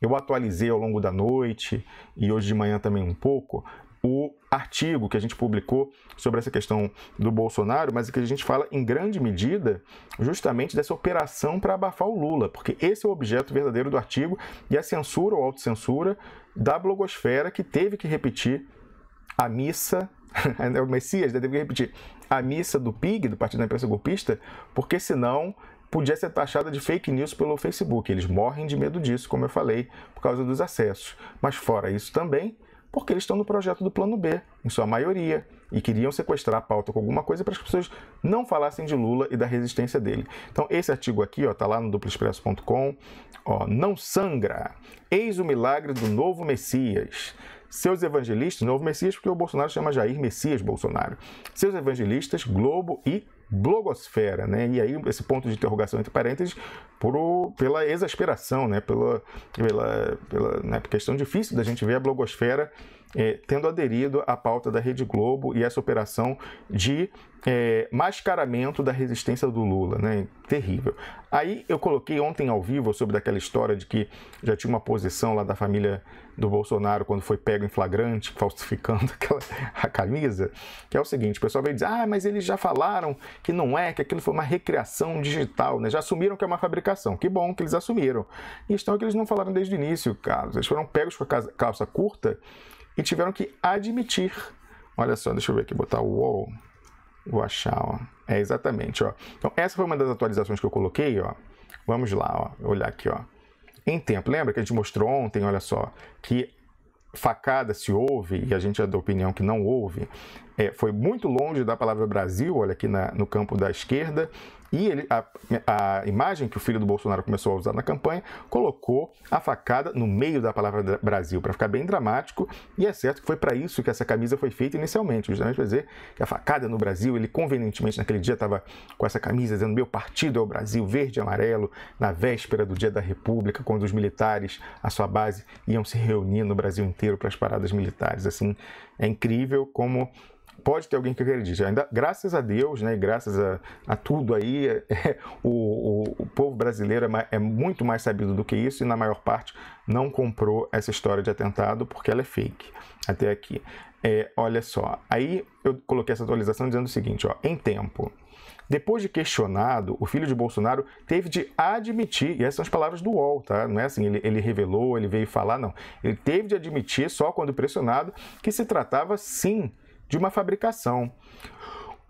eu atualizei ao longo da noite e hoje de manhã também um pouco o artigo que a gente publicou sobre essa questão do Bolsonaro, mas que a gente fala em grande medida justamente dessa operação para abafar o Lula, porque esse é o objeto verdadeiro do artigo e a censura ou autocensura da blogosfera que teve que repetir a missa né, o Messias né, que repetir a missa do PIG, do Partido da Imprensa Golpista, porque senão podia ser taxada de fake news pelo Facebook. Eles morrem de medo disso, como eu falei, por causa dos acessos. Mas fora isso também, porque eles estão no projeto do Plano B, em sua maioria, e queriam sequestrar a pauta com alguma coisa para as pessoas não falassem de Lula e da resistência dele. Então, esse artigo aqui, ó, tá lá no duploexpresso.com, ó, não sangra, eis o milagre do novo Messias. Seus evangelistas, novo Messias, porque o Bolsonaro chama Jair Messias Bolsonaro. Seus evangelistas, Globo e blogosfera, né? E aí esse ponto de interrogação entre parênteses por, pela exasperação, né? Pela, pela, pela né? questão difícil da gente ver a blogosfera é, tendo aderido à pauta da Rede Globo e essa operação de é, mascaramento da resistência do Lula, né? Terrível. Aí eu coloquei ontem ao vivo sobre daquela história de que já tinha uma posição lá da família do Bolsonaro quando foi pego em flagrante, falsificando aquela, a camisa, que é o seguinte, o pessoal veio dizer, ah, mas eles já falaram que não é, que aquilo foi uma recriação digital, né? Já assumiram que é uma fabricação. Que bom que eles assumiram. E estão é que eles não falaram desde o início, Carlos. Eles foram pegos com a calça curta e tiveram que admitir. Olha só, deixa eu ver aqui, botar o wall. Vou achar, ó. É exatamente, ó. Então, essa foi uma das atualizações que eu coloquei, ó. Vamos lá, ó. Olhar aqui, ó em tempo. Lembra que a gente mostrou ontem, olha só, que facada se houve, e a gente é da opinião que não houve, é, foi muito longe da palavra Brasil, olha aqui na, no campo da esquerda, e ele, a, a, imagem que o filho do Bolsonaro começou a usar na campanha colocou a facada no meio da palavra Brasil, para ficar bem dramático. E é certo que foi para isso que essa camisa foi feita inicialmente, justamente para dizer que a facada no Brasil, ele convenientemente naquele dia estava com essa camisa dizendo: Meu partido é o Brasil, verde e amarelo, na véspera do dia da República, quando os militares, a sua base, iam se reunir no Brasil inteiro para as paradas militares. Assim, é incrível como pode ter alguém que acredite. Ainda, graças a Deus, né, graças a, a tudo aí, é, é o, o, o, povo brasileiro é, é, muito mais sabido do que isso e, na maior parte, não comprou essa história de atentado porque ela é fake até aqui. É, olha só, aí eu coloquei essa atualização dizendo o seguinte: ó, em tempo. Depois de questionado, o filho de Bolsonaro teve de admitir, e essas são as palavras do UOL, tá? Não é assim, ele, ele, revelou, ele veio falar, não. Ele teve de admitir, só quando pressionado, que se tratava sim de uma fabricação.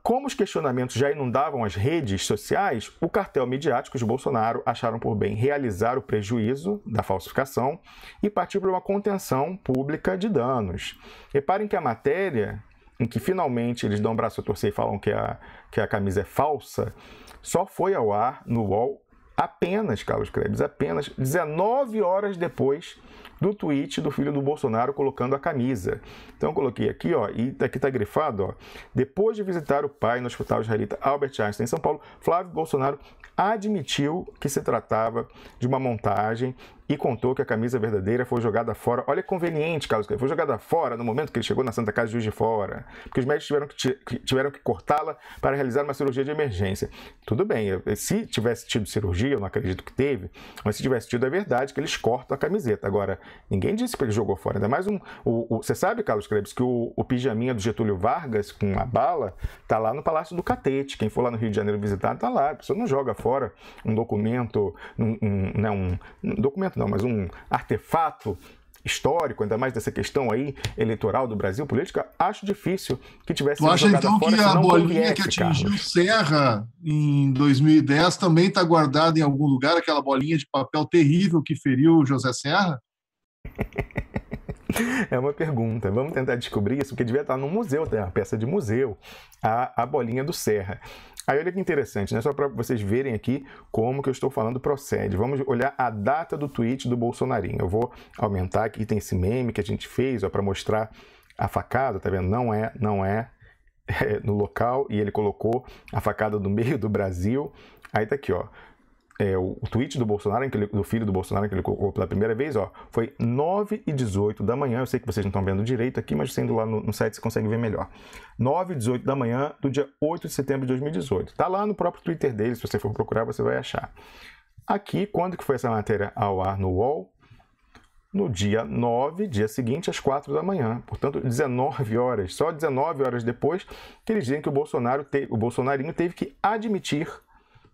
Como os questionamentos já inundavam as redes sociais, o cartel midiático de Bolsonaro acharam por bem realizar o prejuízo da falsificação e partir para uma contenção pública de danos. Reparem que a matéria, em que finalmente eles dão um braço a torcer e falam que a, que a camisa é falsa, só foi ao ar no UOL apenas, Carlos Krebs, apenas 19 horas depois do tweet do filho do Bolsonaro colocando a camisa. Então eu coloquei aqui, ó, e aqui tá grifado, ó. Depois de visitar o pai no hospital israelita Albert Einstein em São Paulo, Flávio Bolsonaro admitiu que se tratava de uma montagem e contou que a camisa verdadeira foi jogada fora. Olha que conveniente, Carlos Foi jogada fora no momento que ele chegou na Santa Casa de Juiz de Fora, porque os médicos tiveram que, tiveram que cortá-la para realizar uma cirurgia de emergência. Tudo bem, se tivesse tido cirurgia, eu não acredito que teve, mas se tivesse tido, é verdade que eles cortam a camiseta. Agora, ninguém disse que ele jogou fora. Ainda mais um. O, o você sabe, Carlos Krebs, que o, o pijaminha do Getúlio Vargas, com a bala, tá lá no Palácio do Catete. Quem for lá no Rio de Janeiro visitar, tá lá. A pessoa não joga fora um documento, um, um, né, um, um documento artefato não, mas um artefato histórico, ainda mais dessa questão aí eleitoral do Brasil política, acho difícil que tivesse Tu acha então que a bolinha que atingiu Carlos. Serra em 2010 também está guardada em algum lugar, aquela bolinha de papel terrível que feriu José Serra? é uma pergunta. Vamos tentar descobrir isso, porque devia estar no museu, tem uma peça de museu, a, a bolinha do Serra. Aí olha que interessante, né? Só para vocês verem aqui como que eu estou falando procede. Vamos olhar a data do tweet do Bolsonarinho. Eu vou aumentar aqui, tem esse meme que a gente fez, para mostrar a facada, tá vendo? Não é, não é, é no local e ele colocou a facada no meio do Brasil. Aí tá aqui, ó é, o, o tweet do Bolsonaro, ele, do filho do Bolsonaro, que ele colocou pela primeira vez, ó, foi 9 e 18 da manhã. Eu sei que vocês não estão vendo direito aqui, mas sendo lá no, no site você consegue ver melhor. 9 e 18 da manhã do dia 8 de setembro de 2018. Tá lá no próprio Twitter dele, se você for procurar, você vai achar. Aqui, quando que foi essa matéria ao ar no UOL? No dia 9, dia seguinte, às 4 da manhã. Portanto, 19 horas, só 19 horas depois, que eles dizem que o Bolsonaro, te, o Bolsonarinho teve que admitir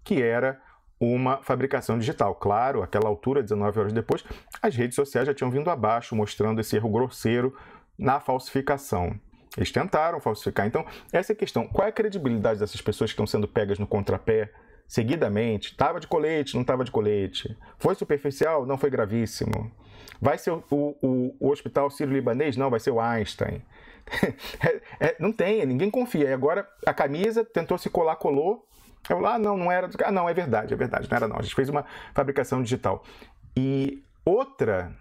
que era uma fabricação digital. Claro, aquela altura, 19 horas depois, as redes sociais já tinham vindo abaixo, mostrando esse erro grosseiro na falsificação. Eles tentaram falsificar. Então, essa é a questão. Qual é a credibilidade dessas pessoas que estão sendo pegas no contrapé seguidamente? Tava de colete, não tava de colete. Foi superficial? Não foi gravíssimo. Vai ser o, o, o hospital sírio-libanês? Não, vai ser o Einstein. é, é, não tem, ninguém confia. E agora, a camisa tentou se colar, colou eu falo, ah, não, não era. Ah, não, é verdade, é verdade, não era não. A gente fez uma fabricação digital. E outra,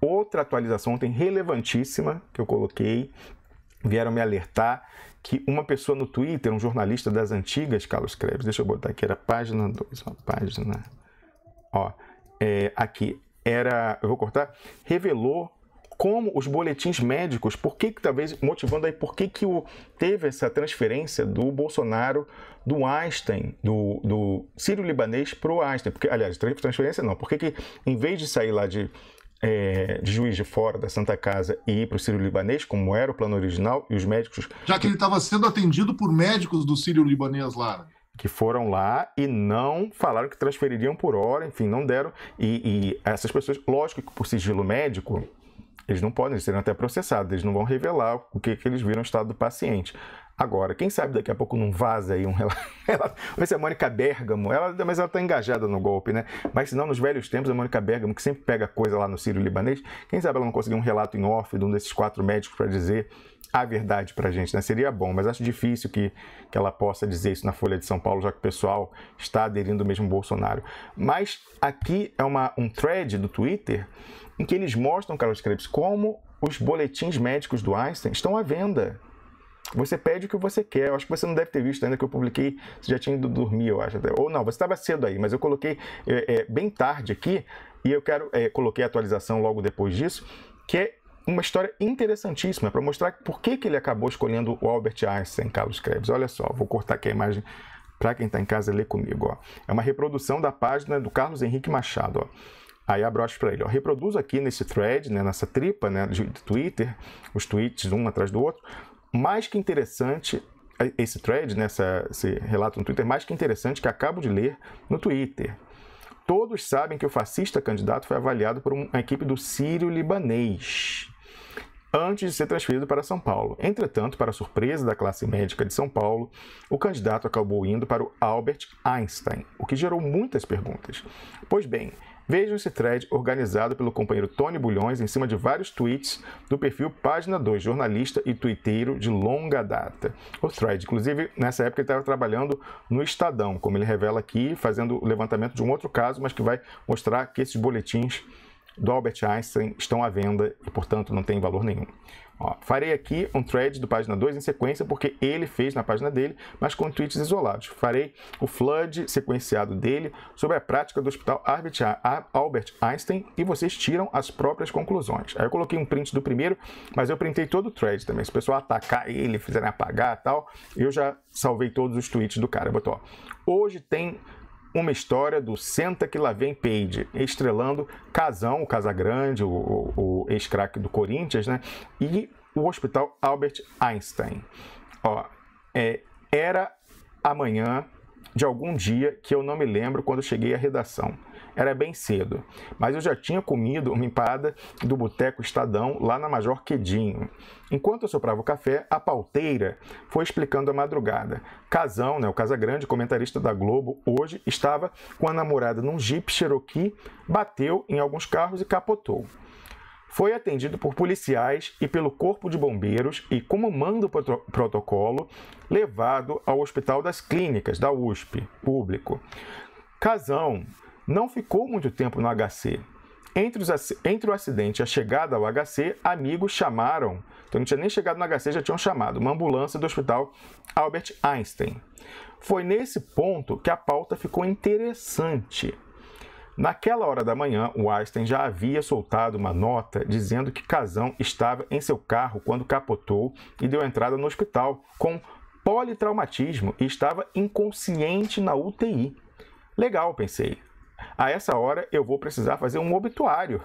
outra atualização ontem relevantíssima que eu coloquei, vieram me alertar que uma pessoa no Twitter, um jornalista das antigas, Carlos Krebs, deixa eu botar aqui, era página 2, uma página. Ó, é, aqui, era. Eu vou cortar, revelou como os boletins médicos, por que talvez motivando aí por que, que o, teve essa transferência do Bolsonaro do Einstein, do, do sírio-libanês para o Einstein, porque aliás, transferência não, por que, que em vez de sair lá de, é, de juiz de fora da Santa Casa e ir para o sírio-libanês, como era o plano original, e os médicos. Já que ele estava sendo atendido por médicos do sírio-libanês lá que foram lá e não falaram que transfeririam por hora, enfim, não deram. E, e, essas pessoas, lógico que por sigilo médico, eles não podem, eles serão até processados, eles não vão revelar o que, que eles viram no estado do paciente. Agora, quem sabe daqui a pouco não vaza aí um relato. Ela, vai ser a Mônica Bergamo, ela, mas ela está engajada no golpe, né? Mas se não, nos velhos tempos, a Mônica Bergamo, que sempre pega coisa lá no Sírio Libanês, quem sabe ela não conseguiu um relato em off de um desses quatro médicos para dizer a verdade para a gente, né? Seria bom, mas acho difícil que, que ela possa dizer isso na Folha de São Paulo, já que o pessoal está aderindo mesmo Bolsonaro. Mas aqui é uma, um thread do Twitter em que eles mostram, Carlos Krebs, como os boletins médicos do Einstein estão à venda. Você pede o que você quer. Eu acho que você não deve ter visto ainda que eu publiquei. Você já tinha ido dormir, eu acho. Ou não, você estava cedo aí, mas eu coloquei é, é, bem tarde aqui. E eu quero. É, coloquei a atualização logo depois disso. Que é uma história interessantíssima para mostrar por que, que ele acabou escolhendo o Albert Einstein, Carlos Krebs. Olha só, vou cortar aqui a imagem para quem está em casa ler comigo. Ó. É uma reprodução da página do Carlos Henrique Machado. Ó. Aí aqui para ele. Ó. Reproduzo aqui nesse thread, né, nessa tripa né, de Twitter, os tweets um atrás do outro. Mais que interessante esse thread, né, essa, esse relato no Twitter, mais que interessante que acabo de ler no Twitter. Todos sabem que o fascista candidato foi avaliado por uma equipe do Sírio Libanês antes de ser transferido para São Paulo. Entretanto, para surpresa da classe médica de São Paulo, o candidato acabou indo para o Albert Einstein, o que gerou muitas perguntas. Pois bem, Vejam esse thread organizado pelo companheiro Tony Bulhões em cima de vários tweets do perfil Página 2, jornalista e twitteiro de longa data. O thread, inclusive, nessa época ele estava trabalhando no Estadão, como ele revela aqui, fazendo o levantamento de um outro caso, mas que vai mostrar que esses boletins do Albert Einstein estão à venda e, portanto, não tem valor nenhum. Ó, farei aqui um thread do página 2 em sequência, porque ele fez na página dele, mas com tweets isolados. Farei o flood sequenciado dele sobre a prática do hospital Albert Einstein e vocês tiram as próprias conclusões. Aí eu coloquei um print do primeiro, mas eu printei todo o thread também. Se o pessoal atacar ele, fizerem apagar e tal, eu já salvei todos os tweets do cara. Botou, ó, hoje tem uma história do Senta que lá vem Page, estrelando Casão, o Casagrande, o, o, o ex-craque do Corinthians, né? E o Hospital Albert Einstein. Ó, é, era amanhã de algum dia que eu não me lembro quando cheguei à redação. Era bem cedo, mas eu já tinha comido uma empada do Boteco Estadão lá na Major Quedinho. Enquanto eu soprava o café, a pauteira foi explicando a madrugada. Casão, né, o Casagrande, comentarista da Globo, hoje estava com a namorada num Jeep Cherokee, bateu em alguns carros e capotou foi atendido por policiais e pelo Corpo de Bombeiros e, como manda o protocolo, levado ao Hospital das Clínicas da USP, público. Casão não ficou muito tempo no HC. Entre, os, entre o acidente e a chegada ao HC, amigos chamaram, então não tinha nem chegado no HC, já tinham chamado, uma ambulância do hospital Albert Einstein. Foi nesse ponto que a pauta ficou interessante. Naquela hora da manhã, o Einstein já havia soltado uma nota dizendo que Casão estava em seu carro quando capotou e deu entrada no hospital com politraumatismo e estava inconsciente na UTI. Legal, pensei a essa hora eu vou precisar fazer um obituário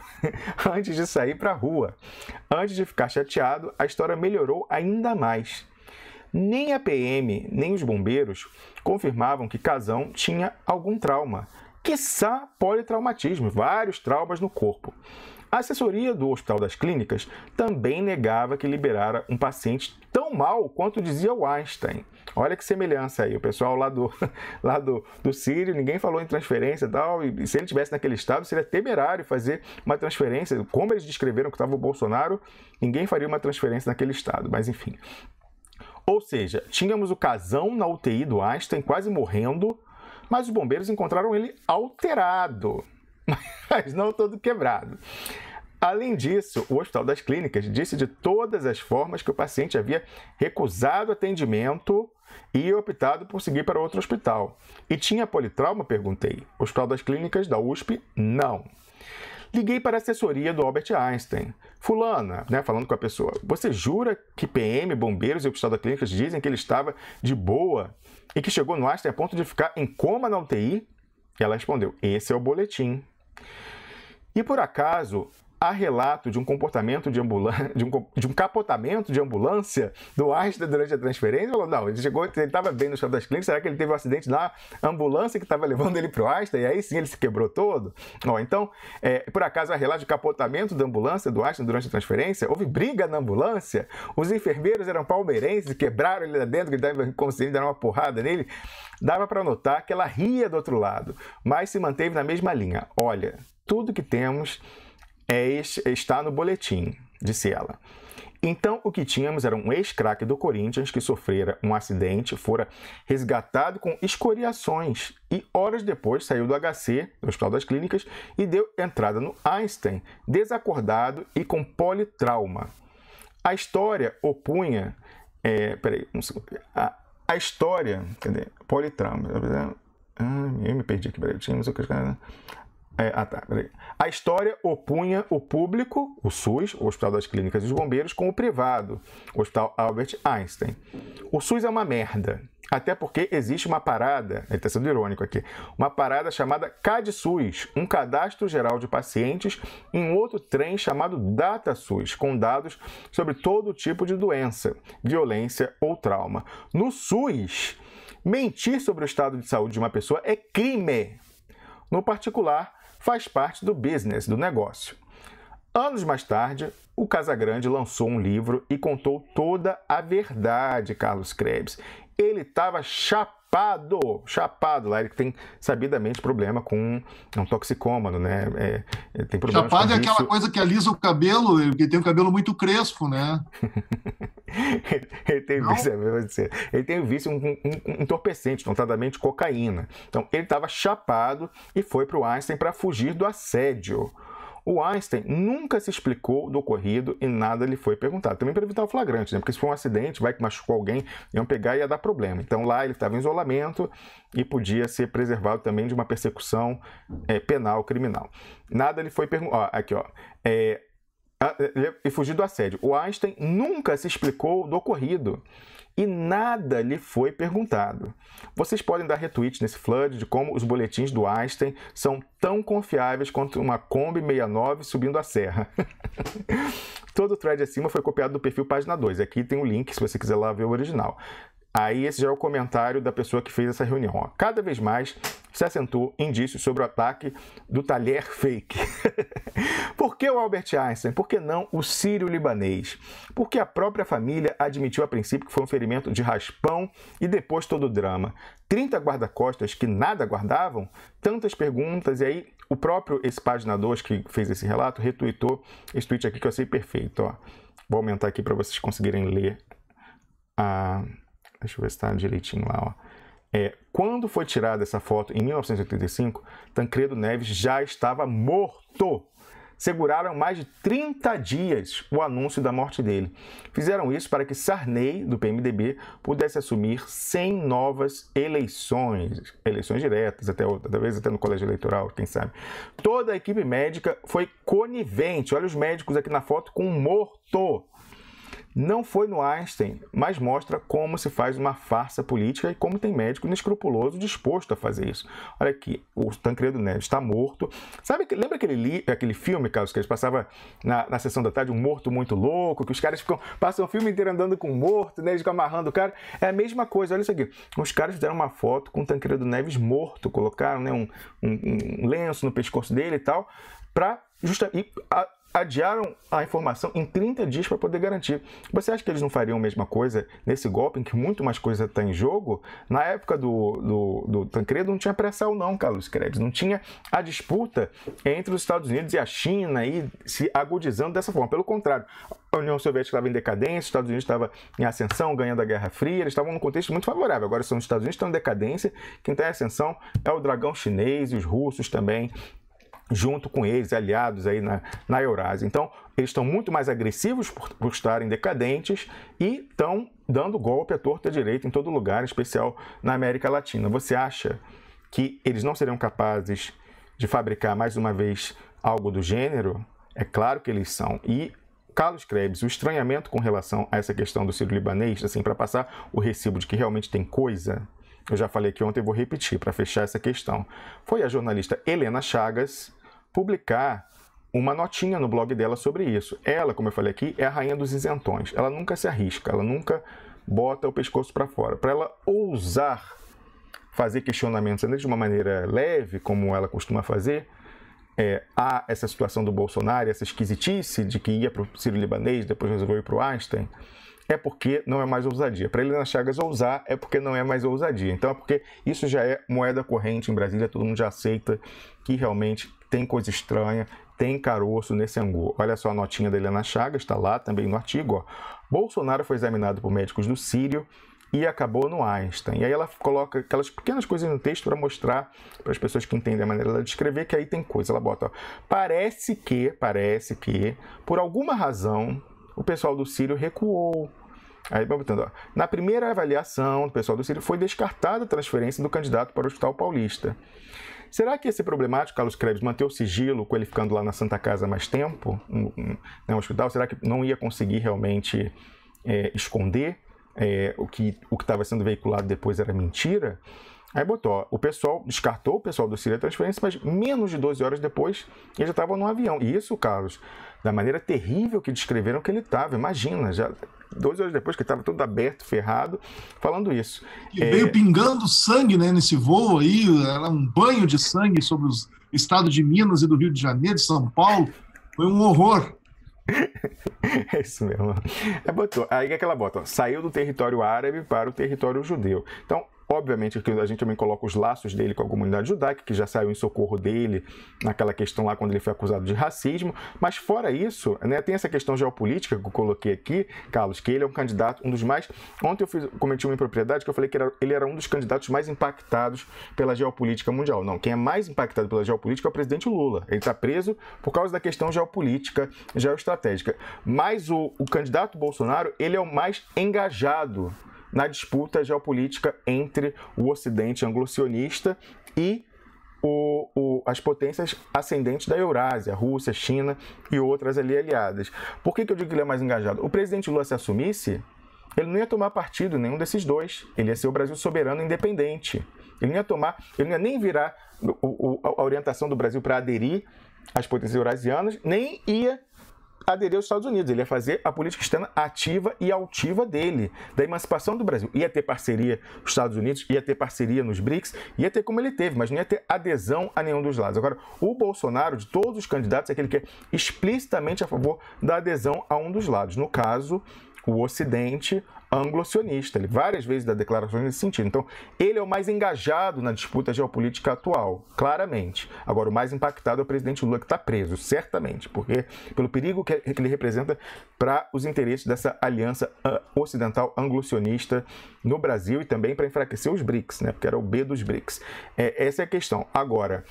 antes de sair para a rua. Antes de ficar chateado, a história melhorou ainda mais. Nem a PM, nem os bombeiros confirmavam que Casão tinha algum trauma, quiçá politraumatismo, vários traumas no corpo. A assessoria do Hospital das Clínicas também negava que liberara um paciente tão mal quanto dizia o Einstein. Olha que semelhança aí. O pessoal lá do, lá do, do Sírio, ninguém falou em transferência e tal. E se ele tivesse naquele estado, seria temerário fazer uma transferência. Como eles descreveram que estava o Bolsonaro, ninguém faria uma transferência naquele estado. Mas enfim. Ou seja, tínhamos o casão na UTI do Einstein quase morrendo, mas os bombeiros encontraram ele alterado. mas não todo quebrado. Além disso, o Hospital das Clínicas disse de todas as formas que o paciente havia recusado atendimento e optado por seguir para outro hospital. E tinha politrauma? Perguntei. Hospital das Clínicas da USP, não. Liguei para a assessoria do Albert Einstein. Fulana, né, falando com a pessoa, você jura que PM, bombeiros e o Hospital das Clínicas dizem que ele estava de boa e que chegou no Einstein a ponto de ficar em coma na UTI? Ela respondeu: Esse é o boletim. E por acaso, há relato de um comportamento de ambulância, de um, de um capotamento de ambulância do Einstein durante a transferência. Falou, não, ele chegou, ele estava bem no chão das clínicas, será que ele teve um acidente na ambulância que estava levando ele para o Einstein? E aí sim ele se quebrou todo? não, então, é, por acaso há relato de capotamento da ambulância do Einstein durante a transferência? Houve briga na ambulância? Os enfermeiros eram palmeirenses, quebraram ele lá dentro, que ele estava inconsciente, deram uma porrada nele. Dava para notar que ela ria do outro lado, mas se manteve na mesma linha. Olha, tudo que temos é, está no boletim, disse ela. Então, o que tínhamos era um ex-craque do Corinthians que sofrera um acidente, fora resgatado com escoriações e horas depois saiu do HC, do Hospital das Clínicas, e deu entrada no Einstein, desacordado e com politrauma. A história opunha. É, peraí, um segundo. A, a história. Cadê? Politrauma. Tá ah, eu me perdi aqui, peraí. Tínhamos o que. Né? É, ah, tá, peraí. A história opunha o público, o SUS, o Hospital das Clínicas e os Bombeiros, com o privado, o Hospital Albert Einstein. O SUS é uma merda. Até porque existe uma parada, ele está sendo irônico aqui, uma parada chamada CADSUS, um cadastro geral de pacientes, em um outro trem chamado DataSUS, com dados sobre todo tipo de doença, violência ou trauma. No SUS, mentir sobre o estado de saúde de uma pessoa é crime. No particular, faz parte do business, do negócio. Anos mais tarde, o Casagrande lançou um livro e contou toda a verdade, Carlos Krebs. Ele estava chapado chapado, chapado lá, ele tem sabidamente problema com um toxicômano, né? É, é tem problema chapado é aquela isso. coisa que alisa o cabelo, porque tem um cabelo muito crespo, né? ele, ele, tem vício, é assim. ele tem vício um, um, um entorpecente, notadamente cocaína. Então ele estava chapado e foi para o Einstein para fugir do assédio. O Einstein nunca se explicou do ocorrido e nada lhe foi perguntado. Também para evitar o flagrante, né? porque se for um acidente, vai que machucou alguém, iam pegar e ia dar problema. Então lá ele estava em isolamento e podia ser preservado também de uma persecução é, penal, criminal. Nada lhe foi perguntado. Aqui, ó. É, é e fugir do assédio. O Einstein nunca se explicou do ocorrido e nada lhe foi perguntado. Vocês podem dar retweet nesse flood de como os boletins do Einstein são tão confiáveis quanto uma Kombi 69 subindo a serra. Todo o thread acima foi copiado do perfil página 2. Aqui tem o um link se você quiser lá ver o original. Aí esse já é o comentário da pessoa que fez essa reunião. Ó. Cada vez mais se assentou indícios sobre o ataque do talher fake. Por que o Albert Einstein? Por que não o sírio-libanês? Porque a própria família admitiu a princípio que foi um ferimento de raspão e depois todo o drama. 30 guarda-costas que nada guardavam? Tantas perguntas, e aí o próprio, esse paginador que fez esse relato, retuitou esse tweet aqui que eu achei perfeito. Ó. Vou aumentar aqui para vocês conseguirem ler. Ah, deixa eu ver se está direitinho lá. Ó. É, quando foi tirada essa foto, em 1985, Tancredo Neves já estava morto. Seguraram mais de 30 dias o anúncio da morte dele. Fizeram isso para que Sarney, do PMDB, pudesse assumir 100 novas eleições, eleições diretas, até talvez até no colégio eleitoral, quem sabe. Toda a equipe médica foi conivente. Olha os médicos aqui na foto com um morto não foi no Einstein, mas mostra como se faz uma farsa política e como tem médico inescrupuloso disposto a fazer isso. Olha aqui, o Tancredo Neves está morto. Sabe, lembra aquele, aquele filme, Carlos, que eles passavam na, na sessão da tarde, um morto muito louco, que os caras ficam, passam o filme inteiro andando com um morto, né, eles ficam amarrando o cara. É a mesma coisa, olha isso aqui. Os caras fizeram uma foto com o Tancredo Neves morto, colocaram né, um, um, um lenço no pescoço dele e tal, para justamente adiaram a informação em 30 dias para poder garantir. Você acha que eles não fariam a mesma coisa nesse golpe em que muito mais coisa está em jogo? Na época do, do, do Tancredo não tinha pressão não, Carlos Credes? Não tinha a disputa entre os Estados Unidos e a China e se agudizando dessa forma. Pelo contrário, a União Soviética estava em decadência, os Estados Unidos estava em ascensão, ganhando a Guerra Fria, eles estavam num contexto muito favorável. Agora são os Estados Unidos que estão em decadência, quem está em é ascensão é o dragão chinês, e os russos também junto com eles, aliados aí na, na Eurásia. Então, eles estão muito mais agressivos por, por estarem decadentes e estão dando golpe à torta direita em todo lugar, em especial na América Latina. Você acha que eles não seriam capazes de fabricar mais uma vez algo do gênero? É claro que eles são. E Carlos Krebs, o estranhamento com relação a essa questão do Ciro libanês, assim, para passar o recibo de que realmente tem coisa, eu já falei aqui ontem, vou repetir para fechar essa questão. Foi a jornalista Helena Chagas publicar uma notinha no blog dela sobre isso. Ela, como eu falei aqui, é a rainha dos isentões. Ela nunca se arrisca, ela nunca bota o pescoço para fora. Para ela ousar fazer questionamentos, ainda de uma maneira leve, como ela costuma fazer, é, há essa situação do Bolsonaro, essa esquisitice de que ia para o Ciro Libanês, depois resolveu ir para o Einstein, é porque não é mais ousadia. Para Helena Chagas ousar é porque não é mais ousadia. Então é porque isso já é moeda corrente em Brasília, todo mundo já aceita que realmente tem coisa estranha, tem caroço nesse angu. Olha só a notinha da Helena Chagas, está lá também no artigo. Ó. Bolsonaro foi examinado por médicos do Sírio e acabou no Einstein. E aí ela coloca aquelas pequenas coisas no texto para mostrar para as pessoas que entendem a maneira de escrever que aí tem coisa. Ela bota, ó, parece que, parece que, por alguma razão, o pessoal do Sírio recuou. Aí vai botando, ó, na primeira avaliação do pessoal do Sírio foi descartada a transferência do candidato para o Hospital Paulista. Será que esse problemático, Carlos Krebs, manter o sigilo com ele ficando lá na Santa Casa mais tempo, no, no hospital, será que não ia conseguir realmente é, esconder é, o que o estava sendo veiculado depois era mentira? Aí botou, ó, o pessoal descartou o pessoal do Síria Transferência, mas menos de 12 horas depois ele já estava no avião. E isso, Carlos, da maneira terrível que descreveram que ele estava. Imagina, já 12 horas depois que estava todo aberto, ferrado, falando isso. E é... veio pingando sangue né, nesse voo aí, era um banho de sangue sobre os estados de Minas e do Rio de Janeiro, de São Paulo. Foi um horror. É isso mesmo. Aí, botou, aí aquela é bota, ó, saiu do território árabe para o território judeu. Então, Obviamente que a gente também coloca os laços dele com a comunidade judaica, que já saiu em socorro dele naquela questão lá quando ele foi acusado de racismo. Mas fora isso, né, tem essa questão geopolítica que eu coloquei aqui, Carlos, que ele é um candidato, um dos mais. Ontem eu fiz, cometi uma impropriedade que eu falei que era, ele era um dos candidatos mais impactados pela geopolítica mundial. Não, quem é mais impactado pela geopolítica é o presidente Lula. Ele está preso por causa da questão geopolítica, geoestratégica. Mas o, o candidato Bolsonaro, ele é o mais engajado na disputa geopolítica entre o Ocidente anglo-sionista e o, o, as potências ascendentes da Eurásia, Rússia, China e outras ali aliadas. Por que, que eu digo que ele é mais engajado? O presidente Lula se assumisse, ele não ia tomar partido nenhum desses dois. Ele ia ser o Brasil soberano independente. Ele não ia tomar, ele não ia nem virar o, a orientação do Brasil para aderir às potências eurasianas, nem ia aderir aos Estados Unidos, ele ia fazer a política externa ativa e altiva dele, da emancipação do Brasil. Ia ter parceria nos Estados Unidos, ia ter parceria nos BRICS, ia ter como ele teve, mas não ia ter adesão a nenhum dos lados. Agora, o Bolsonaro, de todos os candidatos, é aquele que é explicitamente a favor da adesão a um dos lados. No caso, o Ocidente, anglo-sionista. Ele várias vezes dá declarações nesse sentido. Então, ele é o mais engajado na disputa geopolítica atual, claramente. Agora, o mais impactado é o presidente Lula, que está preso, certamente, porque pelo perigo que ele representa para os interesses dessa aliança ah, ocidental anglo-sionista no Brasil e também para enfraquecer os BRICS, né? porque era o B dos BRICS. É, essa é a questão. Agora,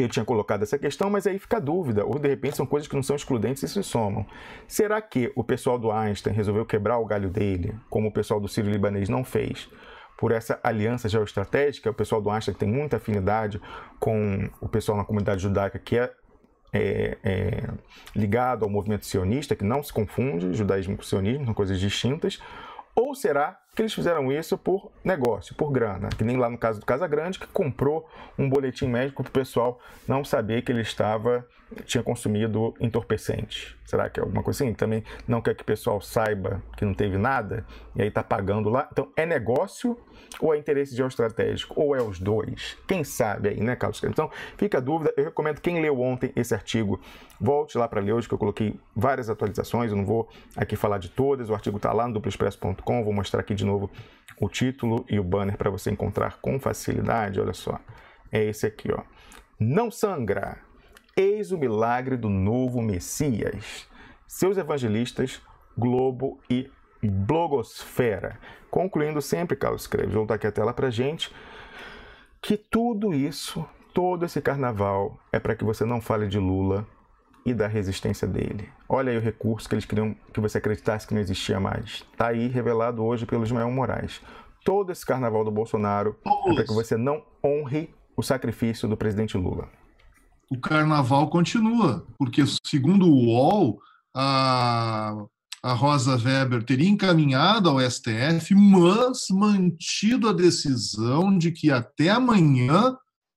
eu tinha colocado essa questão, mas aí fica a dúvida, ou de repente são coisas que não são excludentes e se somam. Será que o pessoal do Einstein resolveu quebrar o galho dele, como o pessoal do Sírio Libanês não fez? Por essa aliança geoestratégica, o pessoal do Einstein tem muita afinidade com o pessoal na comunidade judaica que é, é, é ligado ao movimento sionista, que não se confunde, judaísmo com sionismo, são coisas distintas. Ou será que eles fizeram isso por negócio, por grana, que nem lá no caso do Casa Grande, que comprou um boletim médico para o pessoal não saber que ele estava tinha consumido entorpecente. Será que é alguma coisa assim? Também não quer que o pessoal saiba que não teve nada e aí está pagando lá. Então é negócio ou é interesse geoestratégico ou é os dois? Quem sabe aí, né, Carlos? Então fica a dúvida. Eu recomendo quem leu ontem esse artigo volte lá para ler hoje que eu coloquei várias atualizações. Eu não vou aqui falar de todas. O artigo está lá no duploexpresso.com. Vou mostrar aqui de novo o título e o banner para você encontrar com facilidade, olha só. É esse aqui, ó. Não sangra. Eis o milagre do novo Messias. Seus evangelistas, Globo e Blogosfera. Concluindo sempre, Carlos Creves, voltar aqui a tela para gente, que tudo isso, todo esse carnaval, é para que você não fale de Lula, e da resistência dele. Olha aí o recurso que eles queriam que você acreditasse que não existia mais. Está aí revelado hoje pelo Ismael Moraes. Todo esse carnaval do Bolsonaro é para que você não honre o sacrifício do presidente Lula. O carnaval continua, porque segundo o UOL, a, a Rosa Weber teria encaminhado ao STF, mas mantido a decisão de que até amanhã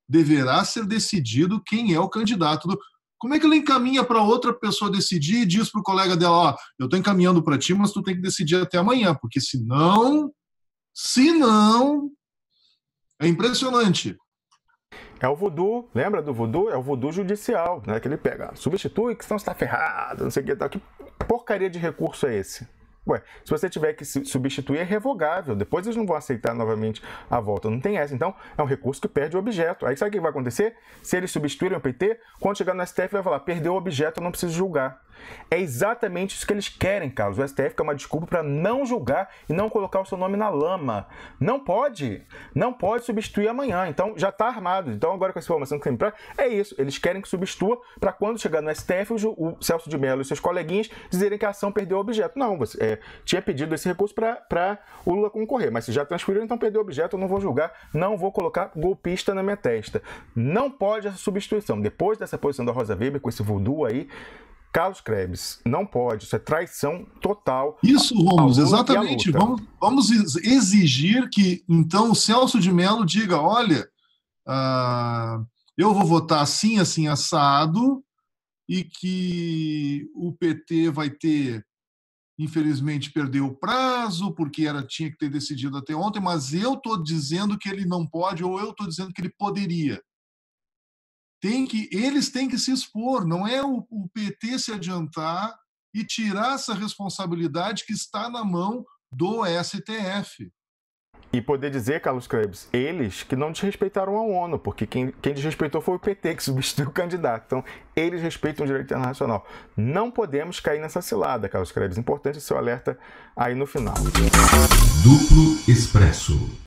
deverá ser decidido quem é o candidato do como é que ela encaminha para outra pessoa decidir e diz para o colega dela: ó, eu estou encaminhando para ti, mas tu tem que decidir até amanhã, porque senão. Se não. É impressionante. É o voodoo, lembra do voodoo? É o voodoo judicial, né? Que ele pega, substitui, que senão você está ferrado, não sei o que tal. Que porcaria de recurso é esse? Ué, se você tiver que substituir, é revogável. Depois eles não vão aceitar novamente a volta. Não tem essa. Então, é um recurso que perde o objeto. Aí sabe o que vai acontecer? Se eles substituírem o PT, quando chegar no STF vai falar, perdeu o objeto, eu não preciso julgar. É exatamente isso que eles querem, Carlos. O STF é uma desculpa para não julgar e não colocar o seu nome na lama. Não pode. Não pode substituir amanhã. Então já está armado. Então agora com essa informação que tem para é isso. Eles querem que substitua para quando chegar no STF o, Celso de Mello e seus coleguinhas dizerem que a ação perdeu o objeto. Não, você é, tinha pedido esse recurso para o Lula concorrer, mas se já transferiram, então perdeu o objeto, eu não vou julgar, não vou colocar golpista na minha testa. Não pode essa substituição. Depois dessa posição da Rosa Weber com esse voodoo aí, Carlos Krebs, não pode, isso é traição total. Isso, Rômulos, exatamente. Vamos, vamos, exigir que, então, o Celso de Mello diga: olha, uh, eu vou votar assim, assim, assado, e que o PT vai ter, infelizmente, perdeu o prazo, porque era tinha que ter decidido até ontem, mas eu estou dizendo que ele não pode, ou eu estou dizendo que ele poderia. Tem que, eles têm que se expor, não é o, o PT se adiantar e tirar essa responsabilidade que está na mão do STF. E poder dizer, Carlos Krebs, eles que não desrespeitaram a ONU, porque quem, quem desrespeitou foi o PT, que substituiu o candidato. Então, eles respeitam o direito internacional. Não podemos cair nessa cilada, Carlos Krebs. Importante o seu alerta aí no final. Duplo Expresso.